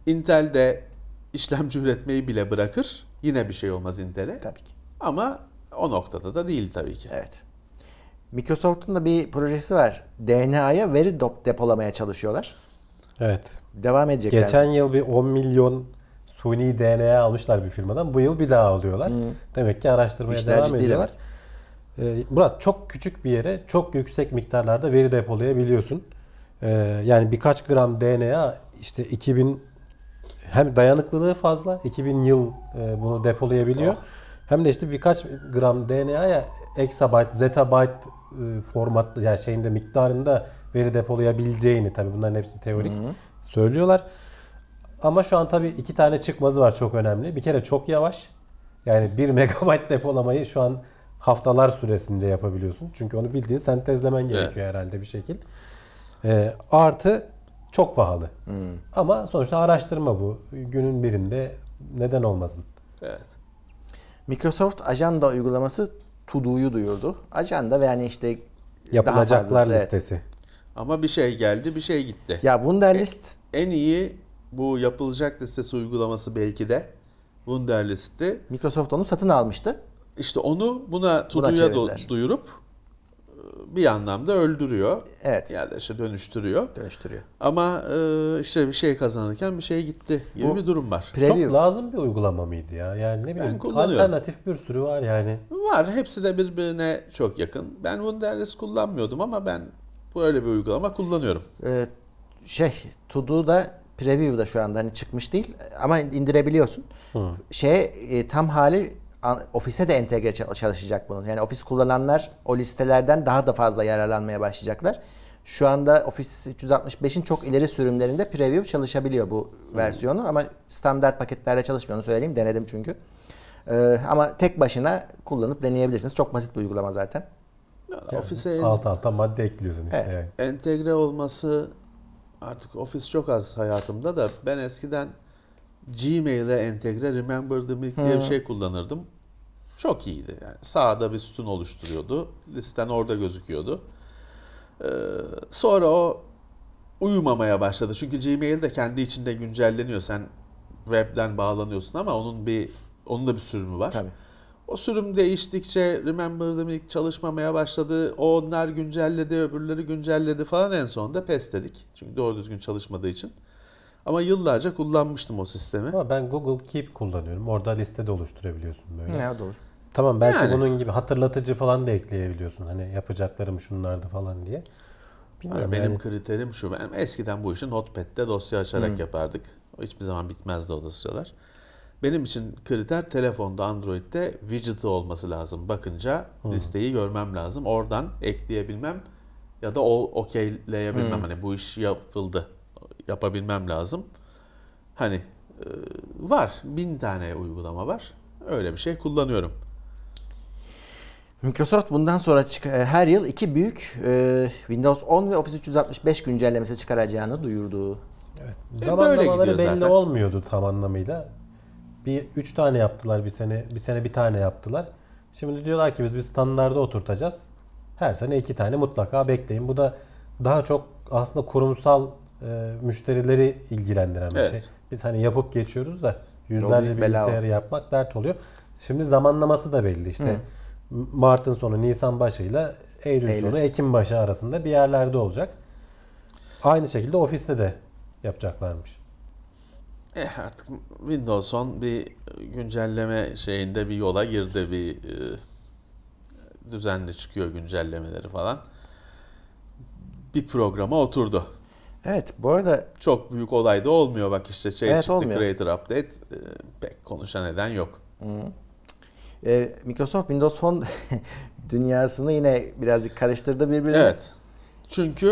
Intel de işlemci üretmeyi bile bırakır. Yine bir şey olmaz Intel'e. Tabii ki. Ama o noktada da değil tabii ki. Evet. Microsoft'un da bir projesi var. DNA'ya veri depolamaya çalışıyorlar. Evet. Devam edecekler. Geçen yıl bir 10 milyon suni DNA almışlar bir firmadan. Bu yıl bir daha alıyorlar. Hmm. Demek ki araştırmaya İşler devam ediyorlar. De ee, Murat çok küçük bir yere çok yüksek miktarlarda veri depolayabiliyorsun. Ee, yani birkaç gram DNA işte 2000 hem dayanıklılığı fazla 2000 yıl e, bunu depolayabiliyor. Oh. Hem de işte birkaç gram DNA'ya exabyte, zettabyte e, formatlı yani şeyinde miktarında veri depolayabileceğini tabi bunların hepsi teorik hı söylüyorlar. Ama şu an tabi iki tane çıkmazı var çok önemli. Bir kere çok yavaş. Yani 1 [LAUGHS] megabyte depolamayı şu an haftalar süresince yapabiliyorsun. Çünkü onu bildiğin sentezlemen gerekiyor evet. herhalde bir şekil. E, artı çok pahalı. Hmm. Ama sonuçta araştırma bu. Günün birinde neden olmasın. Evet. Microsoft Agenda uygulaması To duyurdu. Agenda ve yani işte yapılacaklar fazlası, listesi. Evet. Ama bir şey geldi, bir şey gitti. Ya Wunderlist en, en iyi bu yapılacak listesi uygulaması belki de Wunderlist'i. Microsoft onu satın almıştı. İşte onu buna Tudu'ya duyurup bir anlamda öldürüyor. Evet. Ya da işte dönüştürüyor. Dönüştürüyor. Ama e, işte bir şey kazanırken bir şey gitti gibi Bu, bir durum var. Preview. Çok lazım bir uygulama mıydı ya? Yani ne bileyim alternatif bir sürü var yani. Var. Hepsi de birbirine çok yakın. Ben Wunderlist kullanmıyordum ama ben böyle bir uygulama kullanıyorum. Ee, şey To da Preview da şu anda hani çıkmış değil ama indirebiliyorsun. Hı. Şey e, tam hali ofise de entegre çalışacak bunun. Yani ofis kullananlar o listelerden daha da fazla yararlanmaya başlayacaklar. Şu anda Office 365'in çok ileri sürümlerinde preview çalışabiliyor bu versiyonu ama standart paketlerle çalışmıyor onu söyleyeyim denedim çünkü. Ee, ama tek başına kullanıp deneyebilirsiniz. Çok basit bir uygulama zaten. Yani yani alt alta madde ekliyorsun işte. Evet. Yani. Entegre olması artık ofis çok az hayatımda da ben eskiden Gmail'e entegre Remember the Milk diye bir şey kullanırdım. Çok iyiydi. Yani sağda bir sütun oluşturuyordu. Listen orada gözüküyordu. Ee, sonra o uyumamaya başladı. Çünkü Gmail de kendi içinde güncelleniyor. Sen webden bağlanıyorsun ama onun bir onun da bir sürümü var. Tabii. O sürüm değiştikçe Remember the Milk çalışmamaya başladı. O onlar güncelledi, öbürleri güncelledi falan en sonunda pes dedik. Çünkü doğru düzgün çalışmadığı için. Ama yıllarca kullanmıştım o sistemi. Ama ben Google Keep kullanıyorum. Orada liste de oluşturabiliyorsun böyle. Ne doğru. Tamam belki yani. bunun gibi hatırlatıcı falan da ekleyebiliyorsun. Hani yapacaklarım şunlardı falan diye. Bilmiyorum yani benim yani. kriterim şu. Ben eskiden bu işi Notepad'de dosya açarak hmm. yapardık. Hiçbir zaman bitmezdi o dosyalar. Benim için kriter telefonda Android'de widget'ı olması lazım. Bakınca hmm. listeyi görmem lazım. Oradan ekleyebilmem ya da o okeyleyebilmem. Hmm. Hani bu iş yapıldı yapabilmem lazım. Hani e, var bin tane uygulama var. Öyle bir şey kullanıyorum. Microsoft bundan sonra e, her yıl iki büyük e, Windows 10 ve Office 365 güncellemesi çıkaracağını duyurdu. Evet. E, Zamanlamaları e belli zaten. olmuyordu tam anlamıyla. Bir üç tane yaptılar bir sene, bir sene bir tane yaptılar. Şimdi diyorlar ki biz bir standarda oturtacağız. Her sene iki tane mutlaka bekleyin. Bu da daha çok aslında kurumsal e, müşterileri ilgilendiren bir evet. şey. Biz hani yapıp geçiyoruz da yüzlerce bilgisayarı yapmak dert oluyor. Şimdi zamanlaması da belli işte. Hı. Mart'ın sonu Nisan başıyla Eylül, Eylül sonu Ekim başı arasında bir yerlerde olacak. Aynı şekilde ofiste de yapacaklarmış. Eh artık Windows 10 bir güncelleme şeyinde bir yola girdi bir e, düzenli çıkıyor güncellemeleri falan. Bir programa oturdu. Evet bu arada... Çok büyük olay da olmuyor bak işte şey evet, çıktı olmuyor. Creator Update e, pek konuşa neden yok. Hı. Ee, Microsoft Windows Phone [LAUGHS] dünyasını yine birazcık karıştırdı birbirine. Evet. Çünkü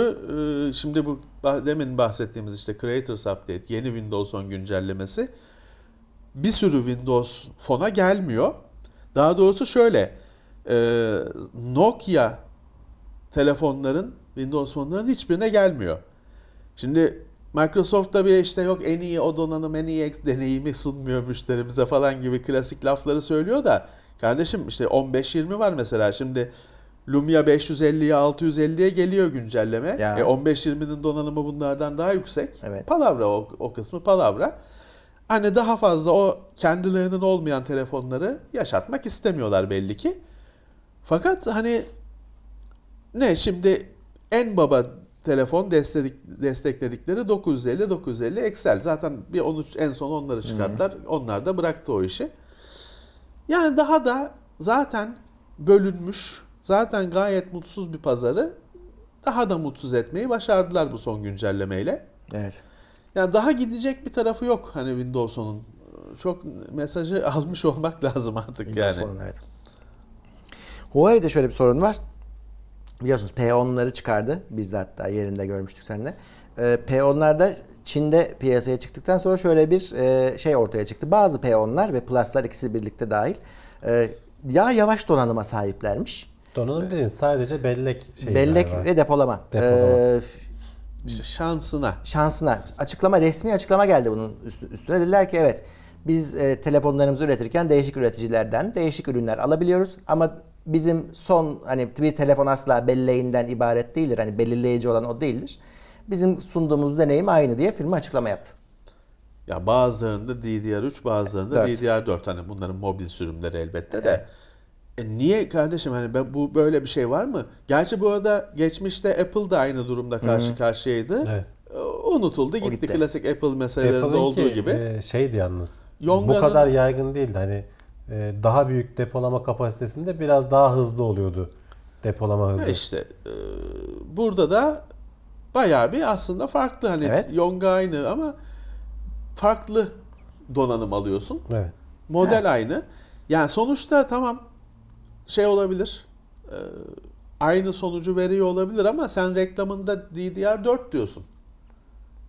e, şimdi bu demin bahsettiğimiz işte Creators Update yeni Windows 10 güncellemesi bir sürü Windows Phone'a gelmiyor. Daha doğrusu şöyle e, Nokia telefonların Windows Phone'ların hiçbirine gelmiyor. Şimdi Microsoft'ta bir işte yok en iyi o donanım en iyi deneyimi sunmuyor müşterimize falan gibi klasik lafları söylüyor da kardeşim işte 15-20 var mesela şimdi Lumia 550'ye 650'ye geliyor güncelleme. Ya. E 15-20'nin donanımı bunlardan daha yüksek. Evet. Palavra o, o kısmı palavra. Hani daha fazla o kendilerinin olmayan telefonları yaşatmak istemiyorlar belli ki. Fakat hani ne şimdi en baba telefon destek, destekledikleri 950 950 Excel. Zaten bir 13 en son onları çıkarttılar. Hı. Onlar da bıraktı o işi. Yani daha da zaten bölünmüş, zaten gayet mutsuz bir pazarı daha da mutsuz etmeyi başardılar bu son güncellemeyle. Evet. Yani daha gidecek bir tarafı yok hani Windows 10'un. Çok mesajı [LAUGHS] almış olmak lazım artık Windows yani. 10, evet. Huawei'de şöyle bir sorun var biliyorsunuz P10'ları çıkardı. Biz de hatta yerinde görmüştük seninle. E, ee, P10'larda Çin'de piyasaya çıktıktan sonra şöyle bir e, şey ortaya çıktı. Bazı P10'lar ve Plus'lar ikisi birlikte dahil e, ya yavaş donanıma sahiplermiş. Donanım e, değil sadece bellek şeyi Bellek var. ve depolama. depolama. E, şansına. Şansına. Açıklama resmi açıklama geldi bunun üstüne. Dediler ki evet biz telefonlarımızı üretirken değişik üreticilerden değişik ürünler alabiliyoruz ama bizim son hani bir telefon asla belleğinden ibaret değildir. Hani belirleyici olan o değildir. Bizim sunduğumuz deneyim aynı diye firma açıklama yaptı. Ya bazılarında DDR3 bazılarında 4. DDR4 hani bunların mobil sürümleri elbette evet. de. E niye kardeşim hani bu böyle bir şey var mı? Gerçi bu arada geçmişte Apple da aynı durumda karşı Hı-hı. karşıyaydı. Evet. E, unutuldu gitti. gitti. Klasik Apple meselelerinde Apple'ın olduğu gibi. E, şeydi yalnız. Yonga'nın, bu kadar yaygın değildi. Hani ee, daha büyük depolama kapasitesinde biraz daha hızlı oluyordu depolama hızı. E işte e, burada da bayağı bir aslında farklı hani evet. yonga aynı ama farklı donanım alıyorsun. Evet. Model evet. aynı. Yani sonuçta tamam şey olabilir. E, aynı sonucu veriyor olabilir ama sen reklamında DDR4 diyorsun.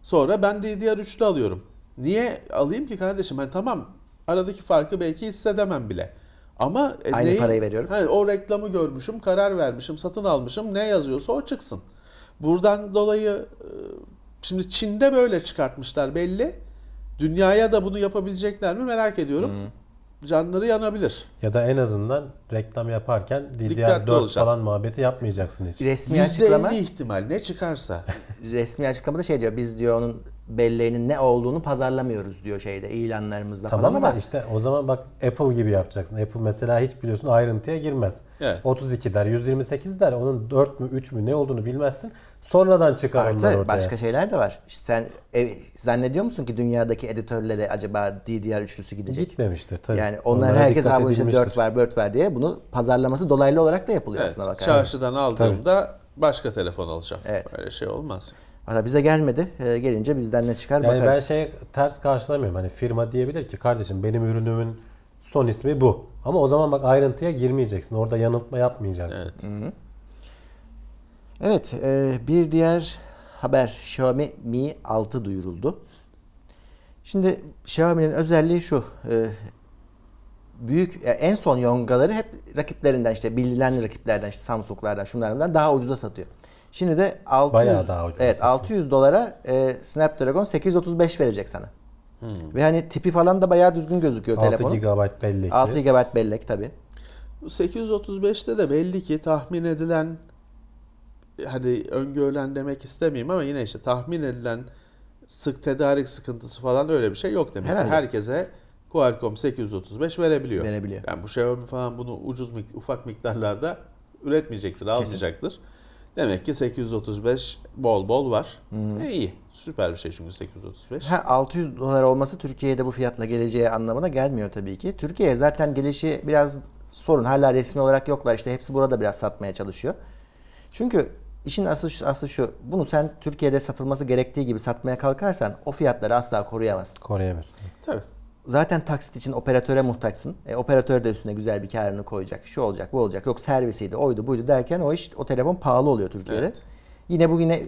Sonra ben DDR3'lü alıyorum. Niye alayım ki kardeşim? Ben yani tamam Aradaki farkı belki hissedemem bile. Ama e, aynı neyi, parayı veriyorum. He, o reklamı görmüşüm, karar vermişim, satın almışım. Ne yazıyorsa o çıksın. Buradan dolayı e, şimdi Çin'de böyle çıkartmışlar belli. Dünyaya da bunu yapabilecekler mi merak ediyorum. Hmm. Canları yanabilir. Ya da en azından reklam yaparken DDR4 falan muhabbeti yapmayacaksın hiç. Resmi %50 açıklama ihtimal ne çıkarsa. [LAUGHS] resmi açıklamada şey diyor biz diyor onun belleğinin ne olduğunu pazarlamıyoruz diyor şeyde ilanlarımızda tamam falan ama. işte o zaman bak Apple gibi yapacaksın. Apple mesela hiç biliyorsun ayrıntıya girmez. Evet. 32 der, 128 der. Onun 4 mü 3 mü ne olduğunu bilmezsin. Sonradan çıkar Artı ortaya. başka şeyler de var. İşte sen e, zannediyor musun ki dünyadaki editörlere acaba DDR üçlüsü gidecek? Gitmemiştir tabii. Yani onlar Onlara herkes abone işte 4 ver, 4 ver diye bunu pazarlaması dolaylı olarak da yapılıyor evet, aslında bakarsan. Çarşıdan aldığımda tabii. başka telefon alacağım. Evet. Öyle şey olmaz. Hatta bize gelmedi. E, gelince bizden ne çıkar yani bakarız. Ben şey ters karşılamıyorum. Hani firma diyebilir ki kardeşim benim ürünümün son ismi bu. Ama o zaman bak ayrıntıya girmeyeceksin. Orada yanıltma yapmayacaksın. Evet. Evet, e, bir diğer haber Xiaomi Mi 6 duyuruldu. Şimdi Xiaomi'nin özelliği şu. E, büyük e, en son yongaları hep rakiplerinden işte bilinen rakiplerden işte Samsung'lardan şunlardan daha ucuza satıyor. Şimdi de 600 daha ucuz. Evet, 600 dolara e, Snapdragon 835 verecek sana. Hmm. Ve hani tipi falan da bayağı düzgün gözüküyor 6 telefonun. 6 GB bellek. 6 GB bellek tabi. 835'te de belli ki tahmin edilen hani öngörülen demek istemeyeyim ama yine işte tahmin edilen sık tedarik sıkıntısı falan öyle bir şey yok demek. Herhalde. Herkese Qualcomm 835 verebiliyor. Verebiliyor. Yani bu Xiaomi falan bunu ucuz ufak miktarlarda üretmeyecektir, Kesin. almayacaktır. Demek ki 835 bol bol var. hı E iyi. Süper bir şey çünkü 835. Ha, 600 dolar olması Türkiye'de bu fiyatla geleceği anlamına gelmiyor tabii ki. Türkiye zaten gelişi biraz sorun. Hala resmi olarak yoklar. İşte hepsi burada biraz satmaya çalışıyor. Çünkü işin aslı, aslı şu. Bunu sen Türkiye'de satılması gerektiği gibi satmaya kalkarsan o fiyatları asla koruyamazsın. Koruyamazsın. Tabii zaten taksit için operatöre muhtaçsın. E, operatör de üstüne güzel bir karını koyacak. Şu olacak, bu olacak. Yok servisiydi, oydu, buydu derken o iş o telefon pahalı oluyor Türkiye'de. Evet. Yine bu yine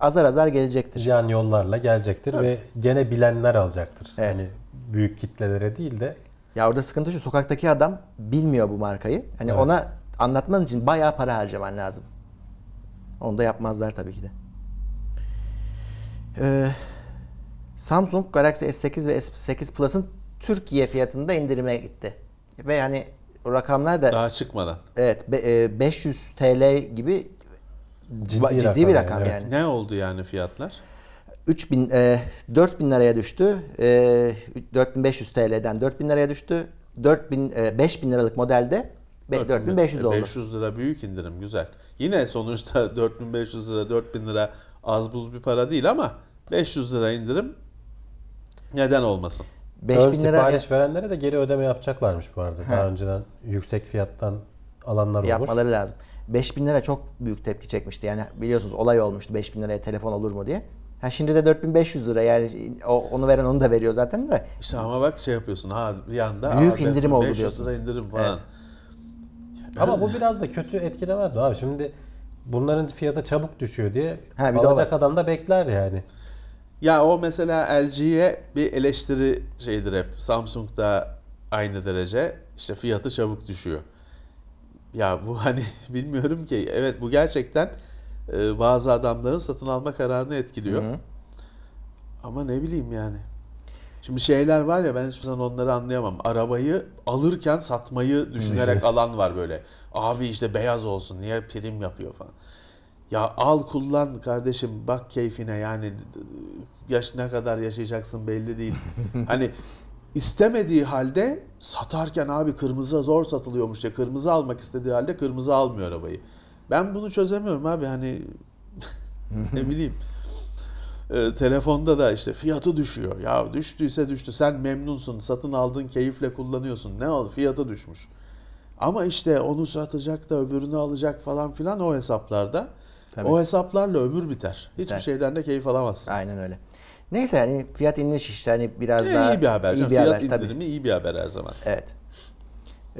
azar azar gelecektir. Yani yollarla gelecektir Tabii. ve gene bilenler alacaktır. Evet. Hani büyük kitlelere değil de ya orada sıkıntı şu sokaktaki adam bilmiyor bu markayı. Hani evet. ona anlatman için bayağı para harcaman lazım. Onu da yapmazlar tabii ki de. Ee, Samsung Galaxy S8 ve S8 Plus'ın Türkiye fiyatında indirime gitti. Ve hani rakamlar da daha çıkmadan. Evet, 500 e, TL gibi ciddi, ciddi rakam bir rakam yani. yani. Ne oldu yani fiyatlar? 3000 e, 4000 liraya düştü. E, 4500 TL'den 4000 liraya düştü. 4000 e, 5000 liralık modelde 4500 e, oldu. 500 lira büyük indirim güzel. Yine sonuçta 4500 [LAUGHS] lira 4000 lira az buz bir para değil ama 500 lira indirim neden olmasın? 5000 lira sipariş verenlere de geri ödeme yapacaklarmış bu arada. Daha önceden yüksek fiyattan alanlar olmuş. Yapmaları lazım. 5000 lira çok büyük tepki çekmişti. Yani biliyorsunuz olay olmuştu 5000 liraya telefon olur mu diye. Ha şimdi de 4500 lira yani onu veren onu da veriyor zaten de. İşte ama bak şey yapıyorsun ha bir anda büyük abi, indirim oldu diyorsun. lira indirim falan. Evet. Ama bu biraz da kötü etkilemez mi abi? Şimdi bunların fiyatı çabuk düşüyor diye ha, bir alacak adam da bekler yani. Ya o mesela LG'ye bir eleştiri şeydir hep. Samsung'da aynı derece işte fiyatı çabuk düşüyor. Ya bu hani [LAUGHS] bilmiyorum ki. Evet bu gerçekten e, bazı adamların satın alma kararını etkiliyor. Hı-hı. Ama ne bileyim yani. Şimdi şeyler var ya ben hiçbir zaman onları anlayamam. Arabayı alırken satmayı düşünerek alan var böyle. Abi işte beyaz olsun niye prim yapıyor falan. Ya al kullan kardeşim bak keyfine yani yaş ne kadar yaşayacaksın belli değil. [LAUGHS] hani istemediği halde satarken abi kırmızı zor satılıyormuş ya kırmızı almak istediği halde kırmızı almıyor arabayı. Ben bunu çözemiyorum abi hani [LAUGHS] ne bileyim. E, telefonda da işte fiyatı düşüyor. Ya düştüyse düştü. Sen memnunsun. Satın aldın keyifle kullanıyorsun. Ne oldu? Fiyatı düşmüş. Ama işte onu satacak da öbürünü alacak falan filan o hesaplarda. Tabii. O hesaplarla ömür biter. Hiçbir Tabii. şeyden de keyif alamazsın. Aynen öyle. Neyse yani fiyat inmiş işte hani biraz e, daha iyi bir haber. Iyi bir fiyat haber, indirimi tabii. iyi bir haber her zaman. Evet.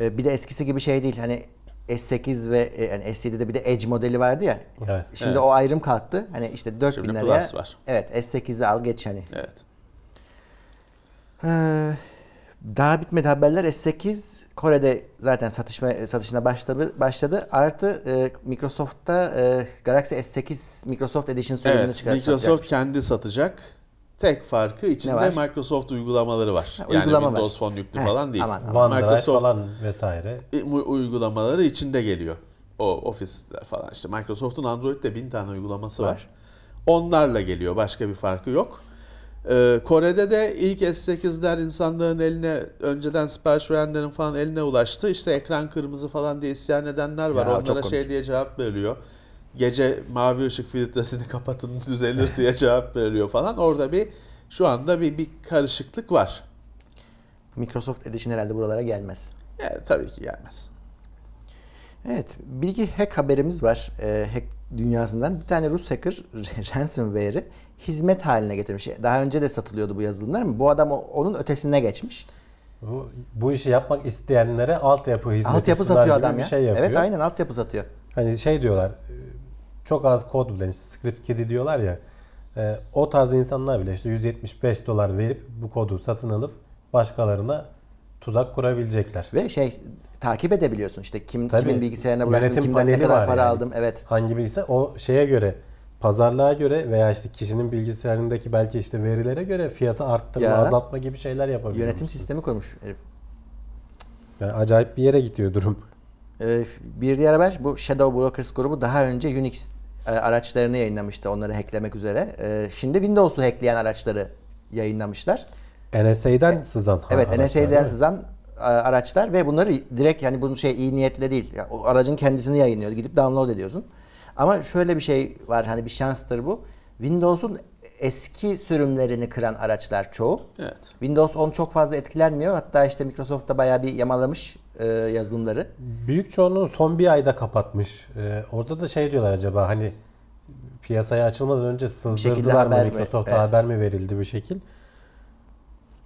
Ee, bir de eskisi gibi şey değil hani S8 ve e, yani S7'de bir de Edge modeli vardı ya. Evet. Şimdi evet. o ayrım kalktı. Hani işte 4000 liraya. Plus var. Evet S8'i al geç hani. Evet. Ee, daha bitmedi haberler. E, S8 Kore'de zaten satışma e, satışına başladı. başladı. Artı e, Microsoft'ta e, Galaxy S8 Microsoft Edition sürümünü evet, çıkartacak. Microsoft kendi satacak. Tek farkı içinde Microsoft uygulamaları var. Ha, uygulama yani Windows Phone yüklü Heh, falan değil. Aman, aman. Microsoft falan vesaire. Uygulamaları içinde geliyor. O Office falan işte Microsoft'un Android'de bin tane uygulaması var. var. Onlarla geliyor. Başka bir farkı yok. Ee, Kore'de de ilk S8'ler insanların eline önceden sipariş verenlerin falan eline ulaştı. İşte ekran kırmızı falan diye isyan edenler var. Ya, Onlara şey diye cevap veriyor. Gece mavi ışık filtresini [LAUGHS] kapatın düzelir diye cevap veriyor falan. Orada bir şu anda bir, bir karışıklık var. Microsoft Edition herhalde buralara gelmez. Evet, tabii ki gelmez. Evet, bir iki hack haberimiz var. E, hack dünyasından. Bir tane Rus hacker [LAUGHS] ransomware'i hizmet haline getirmiş. Daha önce de satılıyordu bu yazılımlar ama bu adam onun ötesine geçmiş. Bu, bu işi yapmak isteyenlere altyapı hizmeti altyapı satıyor adam bir ya. şey yapıyor. Evet aynen altyapı satıyor. Hani şey diyorlar e, çok az kod bilen işte script kedi diyorlar ya e, o tarz insanlar bile işte 175 dolar verip bu kodu satın alıp başkalarına tuzak kurabilecekler. Ve şey takip edebiliyorsun işte kim Tabii, kimin bilgisayarına bulaştım, kimden ne kadar var para yani. aldım. Evet. Hangi bilgisayar o şeye göre pazarlığa göre veya işte kişinin bilgisayarındaki belki işte verilere göre fiyatı arttırma, ya, azaltma gibi şeyler yapabiliyor. Yönetim musun? sistemi koymuş herif. Yani acayip bir yere gidiyor durum. Ee, bir diğer haber bu Shadow Brokers grubu daha önce Unix e, araçlarını yayınlamıştı onları hacklemek üzere. Ee, şimdi Windows'u hackleyen araçları yayınlamışlar. NSA'den e, sızan. Evet araçlar, NSA'den sızan e, araçlar ve bunları direkt yani bunun şey iyi niyetle değil. Yani o aracın kendisini yayınlıyor. Gidip download ediyorsun. Ama şöyle bir şey var hani bir şanstır bu. Windows'un eski sürümlerini kıran araçlar çoğu. Evet. Windows 10 çok fazla etkilenmiyor. Hatta işte Microsoft da bayağı bir yamalamış e, yazılımları. Büyük çoğunluğu son bir ayda kapatmış. E, orada da şey diyorlar acaba hani piyasaya açılmadan önce sızdırdılar mı Microsoft'a mi? evet. haber mi verildi bir şekil?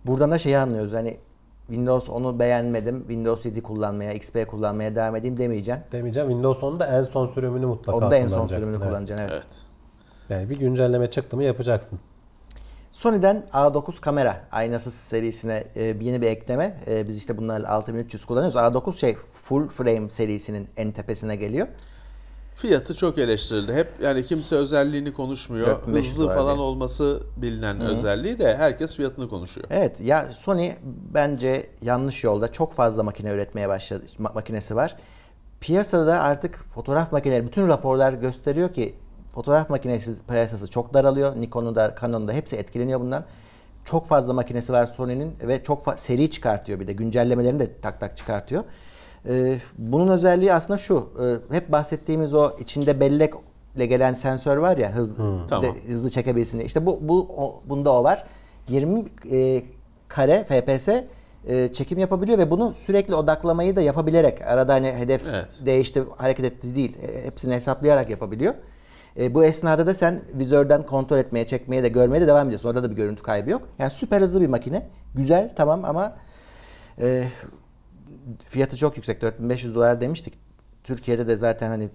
Buradan da şeyi anlıyoruz hani Windows 10'u beğenmedim. Windows 7 kullanmaya, XP kullanmaya devam edeyim demeyeceğim. Demeyeceğim. Windows 10'un da en son sürümünü mutlaka Onu da en son sürümünü evet. kullanacaksın. Evet. evet. Yani bir güncelleme çıktı mı yapacaksın. Sony'den A9 kamera aynasız serisine e, yeni bir ekleme. E, biz işte bunlarla 6300 kullanıyoruz. A9 şey full frame serisinin en tepesine geliyor. Fiyatı çok eleştirildi. Hep yani kimse özelliğini konuşmuyor. Dökmüş Hızlı falan abi. olması bilinen Hı. özelliği de herkes fiyatını konuşuyor. Evet ya Sony bence yanlış yolda. Çok fazla makine üretmeye başladı. Makinesi var. Piyasada artık fotoğraf makineleri bütün raporlar gösteriyor ki fotoğraf makinesi piyasası çok daralıyor. Nikon'un da Canon'un da hepsi etkileniyor bundan. Çok fazla makinesi var Sony'nin ve çok seri çıkartıyor bir de güncellemelerini de tak tak çıkartıyor. E, bunun özelliği aslında şu. E, hep bahsettiğimiz o içinde bellekle gelen sensör var ya hızlı hmm. de, tamam. hızlı çekebilsin diye. İşte bu bu o, bunda o var. 20 e, kare FPS e, çekim yapabiliyor ve bunu sürekli odaklamayı da yapabilerek arada hani hedef evet. değişti hareket etti değil e, hepsini hesaplayarak yapabiliyor. E, bu esnada da sen vizörden kontrol etmeye, çekmeye de görmeye de devam ediyorsun. Orada da bir görüntü kaybı yok. Yani süper hızlı bir makine. Güzel tamam ama e, fiyatı çok yüksek 4500 dolar demiştik. Türkiye'de de zaten hani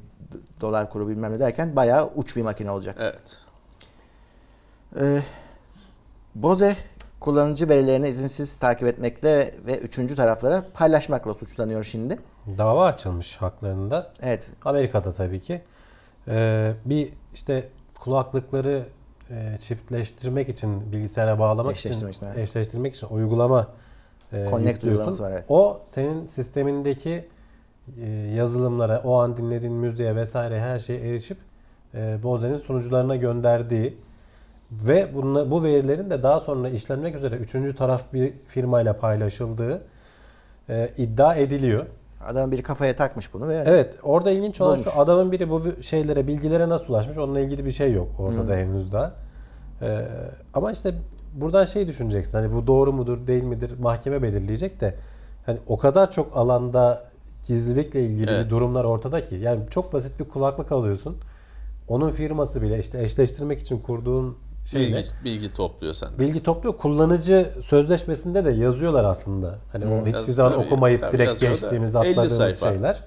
dolar kuru bilmem ne derken bayağı uç bir makine olacak. Evet. Ee, Boze kullanıcı verilerini izinsiz takip etmekle ve üçüncü taraflara paylaşmakla suçlanıyor şimdi. Dava açılmış haklarında. Evet. Amerika'da tabii ki. Ee, bir işte kulaklıkları e, çiftleştirmek için bilgisayara bağlamak için, için eşleştirmek için uygulama e, Connect uygulaması var evet. O senin sistemindeki e, yazılımlara, o an dinlediğin müziğe vesaire her şeye erişip e, Boze'nin sunucularına gönderdiği ve bunla, bu verilerin de daha sonra işlenmek üzere üçüncü taraf bir firmayla paylaşıldığı e, iddia ediliyor. Adam biri kafaya takmış bunu ve Evet, orada ilginç olan bulmuş. şu adamın biri bu şeylere, bilgilere nasıl ulaşmış? Onunla ilgili bir şey yok orada hmm. henüz daha. Ee, ama işte buradan şey düşüneceksin. Hani bu doğru mudur, değil midir? Mahkeme belirleyecek de hani o kadar çok alanda gizlilikle ilgili evet. durumlar ortada ki. Yani çok basit bir kulaklık alıyorsun. Onun firması bile işte eşleştirmek için kurduğun şeyle bilgi, bilgi topluyor sen. Bilgi topluyor. Kullanıcı sözleşmesinde de yazıyorlar aslında. Hani hmm, o hiçbir yaz, zaman tabii, okumayıp tabii, direkt geçtiğimiz atladığımız şeyler.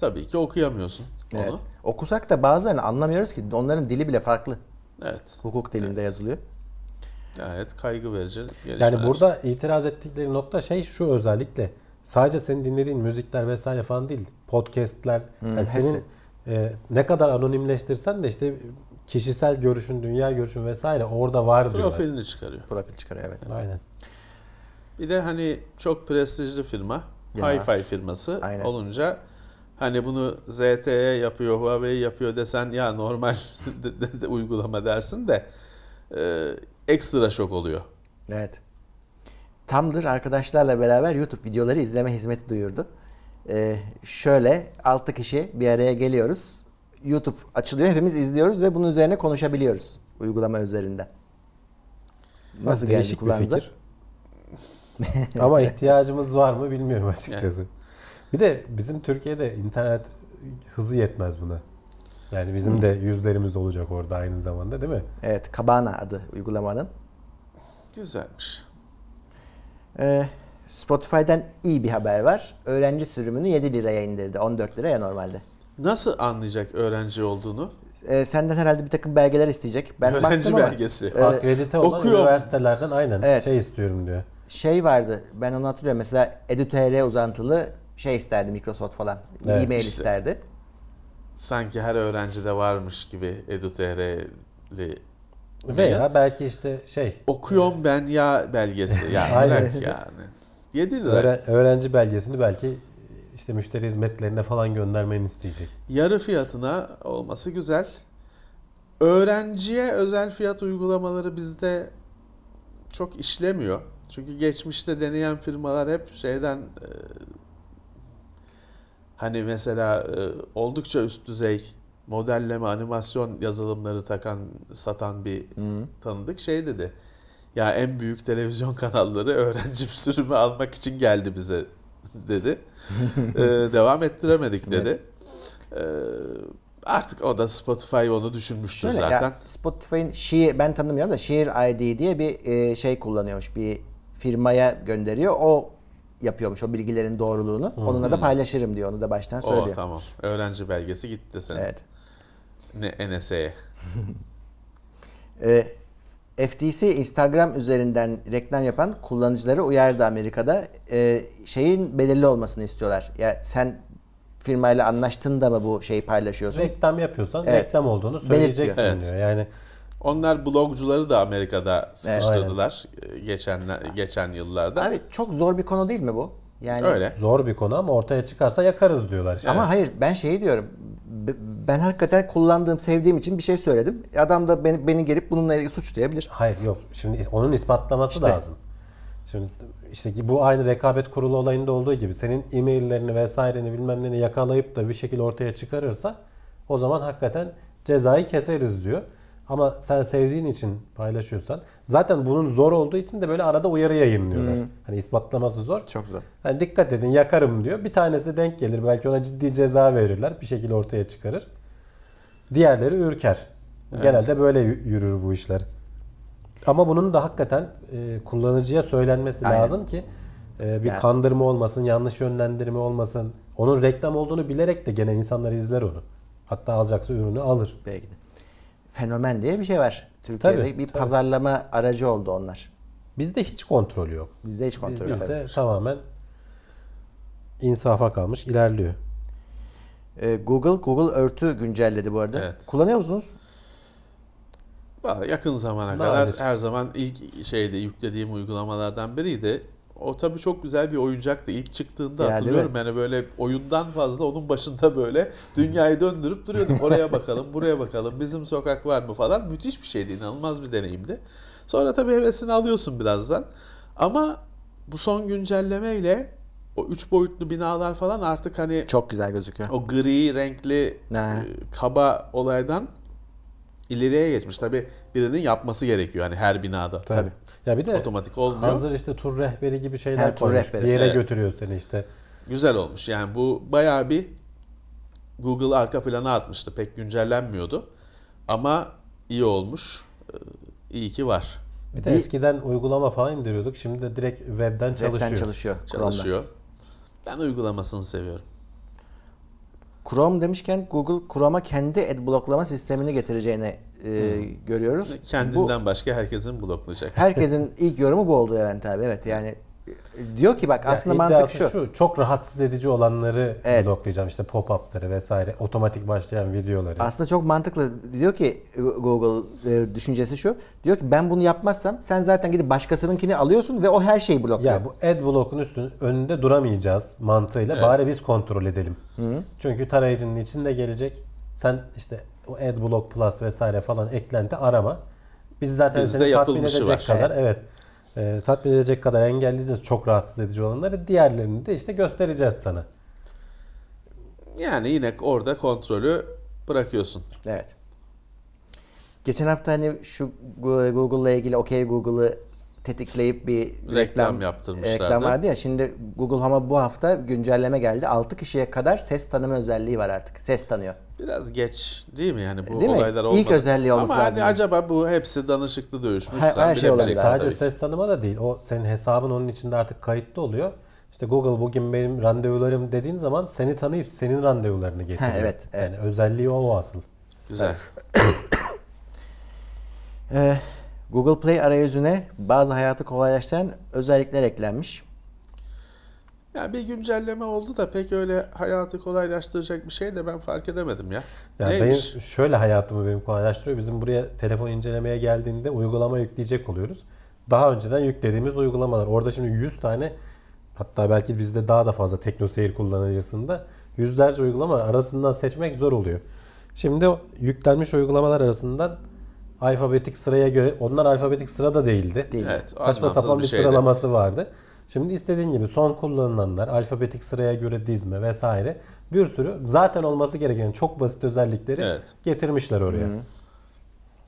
Tabii ki okuyamıyorsun onu. Evet. Okusak da bazen anlamıyoruz ki onların dili bile farklı. Evet. Hukuk dilinde evet. yazılıyor. Gayet kaygı verici gelişmeler. Yani burada itiraz ettikleri nokta şey şu özellikle sadece senin dinlediğin müzikler vesaire falan değil. Podcast'ler hmm, yani senin e, ne kadar anonimleştirsen de işte kişisel görüşün, dünya görüşün vesaire orada var Profilini diyorlar. Profilini çıkarıyor. Profil çıkarıyor evet. Aynen. Bir de hani çok prestijli firma. Hi-Fi firması Aynen. olunca hani bunu ZTE yapıyor, Huawei yapıyor desen ya normal [LAUGHS] uygulama dersin de e, ekstra şok oluyor. Evet. Tamdır arkadaşlarla beraber YouTube videoları izleme hizmeti duyurdu. Ee, şöyle 6 kişi bir araya geliyoruz. YouTube açılıyor hepimiz izliyoruz ve bunun üzerine konuşabiliyoruz uygulama üzerinde. Nasıl Değişik geldi kulağınıza? Bir fikir. [LAUGHS] Ama ihtiyacımız var mı bilmiyorum açıkçası. Evet. Bir de bizim Türkiye'de internet hızı yetmez buna. Yani bizim de yüzlerimiz olacak orada aynı zamanda değil mi? Evet, Kabana adı uygulamanın. Güzelmiş. Ee, Spotify'dan iyi bir haber var. Öğrenci sürümünü 7 liraya indirdi. 14 liraya normalde. Nasıl anlayacak öğrenci olduğunu? Ee, senden herhalde bir takım belgeler isteyecek. Ben öğrenci ama, belgesi. E, Akredite olan okuyor. üniversitelerden aynen evet. şey istiyorum diyor. Şey vardı ben onu hatırlıyorum. Mesela EduTR uzantılı şey isterdi Microsoft falan. Evet. E-mail işte. isterdi sanki her öğrenci de varmış gibi EduTR'li veya belki işte şey okuyorum e, ben ya belgesi [LAUGHS] yani yani. 7 lira. Öğren, öğrenci belgesini belki işte müşteri hizmetlerine falan göndermeni isteyecek. Yarı fiyatına olması güzel. Öğrenciye özel fiyat uygulamaları bizde çok işlemiyor. Çünkü geçmişte deneyen firmalar hep şeyden e, Hani mesela e, oldukça üst düzey modelleme, animasyon yazılımları takan, satan bir Hı. tanıdık şey dedi. Ya en büyük televizyon [LAUGHS] kanalları öğrenci sürümü almak için geldi bize [LAUGHS] dedi. ee, [LAUGHS] devam ettiremedik dedi. Ee, artık o da Spotify onu düşünmüştür Öyle zaten. Spotify'ın şiir ben tanımıyorum da şiir ID diye bir e, şey kullanıyormuş. Bir firmaya gönderiyor. O yapıyormuş o bilgilerin doğruluğunu. Hı-hı. Onunla da paylaşırım diyor. Onu da baştan oh, söylüyor. Oo, tamam. Öğrenci belgesi gitti senin. Evet. Ne NSA'ye. [LAUGHS] e, ee, FTC Instagram üzerinden reklam yapan kullanıcıları uyardı Amerika'da. E, şeyin belirli olmasını istiyorlar. Ya sen firmayla anlaştın da mı bu şeyi paylaşıyorsun? Reklam yapıyorsan evet. reklam olduğunu söyleyeceksin evet. diyor. Yani onlar blogcuları da Amerika'da sıkıştırdılar evet. geçen geçen yıllarda. Abi çok zor bir konu değil mi bu? Yani Öyle. zor bir konu ama ortaya çıkarsa yakarız diyorlar. Işte. Ama evet. hayır ben şeyi diyorum. Ben hakikaten kullandığım, sevdiğim için bir şey söyledim. Adam da beni, beni gelip bununla ilgili suçlayabilir. Hayır yok. Şimdi onun ispatlaması işte. lazım. Şimdi işte ki bu aynı rekabet kurulu olayında olduğu gibi senin e-maillerini vesaireni bilmem neni yakalayıp da bir şekilde ortaya çıkarırsa o zaman hakikaten cezayı keseriz diyor. Ama sen sevdiğin için paylaşıyorsan zaten bunun zor olduğu için de böyle arada uyarı yayınlıyorlar. Hmm. Hani ispatlaması zor. Çok zor. Hani dikkat edin yakarım diyor. Bir tanesi denk gelir. Belki ona ciddi ceza verirler. Bir şekilde ortaya çıkarır. Diğerleri ürker. Evet. Genelde böyle yürür bu işler. Ama bunun da hakikaten e, kullanıcıya söylenmesi Aynen. lazım ki e, bir yani. kandırma olmasın, yanlış yönlendirme olmasın. Onun reklam olduğunu bilerek de gene insanlar izler onu. Hatta alacaksa ürünü alır. Belki de fenomen diye bir şey var. Türkiye'de tabii, bir tabii. pazarlama aracı oldu onlar. Bizde hiç kontrol yok. Bizde hiç kontrol yok. Bizde tamamen insafa kalmış, ilerliyor. Ee, Google Google örtü güncelledi bu arada. Evet. Kullanıyor musunuz? Yakın zamana Nadir. kadar her zaman ilk şeyde yüklediğim uygulamalardan biriydi. O tabii çok güzel bir oyuncaktı. İlk çıktığında ya, hatırlıyorum yani böyle oyundan fazla onun başında böyle dünyayı döndürüp duruyorduk. Oraya bakalım, [LAUGHS] buraya bakalım, bizim sokak var mı falan. Müthiş bir şeydi, inanılmaz bir deneyimdi. Sonra tabii hevesini alıyorsun birazdan. Ama bu son güncellemeyle o üç boyutlu binalar falan artık hani çok güzel gözüküyor. O gri renkli ne? kaba olaydan ileriye geçmiş. tabii birinin yapması gerekiyor hani her binada. tabii. Ya bir de otomatik olmuyor. Hazır işte tur rehberi gibi şeyler tur koymuş. Rehberi. Bir yere evet. götürüyor seni işte. Güzel olmuş. Yani bu bayağı bir Google arka plana atmıştı. Pek güncellenmiyordu. Ama iyi olmuş. Ee, iyi ki var. Bir de bir... eskiden uygulama falan indiriyorduk. Şimdi de direkt webden çalışıyor. Webden çalışıyor. Çalışıyor. Ben uygulamasını seviyorum. Chrome demişken Google Chrome'a kendi ad bloklama sistemini getireceğine e, görüyoruz. Kendinden bu, başka herkesin bloklayacak. Herkesin [LAUGHS] ilk yorumu bu oldu Levent abi. Evet yani e, diyor ki bak yani aslında mantık şu. şu. Çok rahatsız edici olanları evet. bloklayacağım işte pop-up'ları vesaire otomatik başlayan videoları. Aslında çok mantıklı diyor ki e, Google e, düşüncesi şu. Diyor ki ben bunu yapmazsam sen zaten gidip başkasınınkini alıyorsun ve o her şeyi blokluyor. Ya bu ad block'un üstün önünde duramayacağız mantığıyla evet. bari biz kontrol edelim. Hı-hı. Çünkü tarayıcının içinde gelecek. Sen işte o AdBlock Plus vesaire falan eklendi arama. Biz zaten Bizde seni tatmin edecek var. kadar evet. evet e, tatmin edecek kadar engelleyeceğiz çok rahatsız edici olanları. Diğerlerini de işte göstereceğiz sana. Yani yine orada kontrolü bırakıyorsun. Evet. Geçen hafta hani şu Google'la ilgili OK Google'ı tetikleyip bir reklam, reklam e, yaptırmışlardı. Reklam vardı ya. Şimdi Google Home'a bu hafta güncelleme geldi. 6 kişiye kadar ses tanıma özelliği var artık. Ses tanıyor. Biraz geç değil mi yani bu değil olaylar mi? olmadı. İlk özelliği olması Ama hani lazım. Ama hani acaba bu hepsi danışıklı dövüşmüş. Her, her şey olabilir. Sadece ses tanıma da değil. O senin hesabın onun içinde artık kayıtlı oluyor. İşte Google bugün benim randevularım dediğin zaman seni tanıyıp senin randevularını getiriyor. Ha, evet, evet. Yani özelliği o, o asıl. Güzel. [COUGHS] Ee, Google Play arayüzüne bazı hayatı kolaylaştıran özellikler eklenmiş. Ya bir güncelleme oldu da pek öyle hayatı kolaylaştıracak bir şey de ben fark edemedim ya. ya Neymiş? Benim şöyle hayatımı benim kolaylaştırıyor. Bizim buraya telefon incelemeye geldiğinde uygulama yükleyecek oluyoruz. Daha önceden yüklediğimiz uygulamalar. Orada şimdi 100 tane hatta belki bizde daha da fazla teknoseyir kullanıcısında yüzlerce uygulama arasından seçmek zor oluyor. Şimdi yüklenmiş uygulamalar arasından alfabetik sıraya göre onlar alfabetik sırada değildi. Değil. Evet, Saçma sapan bir, bir sıralaması vardı. Şimdi istediğin gibi son kullanılanlar, alfabetik sıraya göre dizme vesaire bir sürü zaten olması gereken çok basit özellikleri evet. getirmişler oraya. Hı-hı.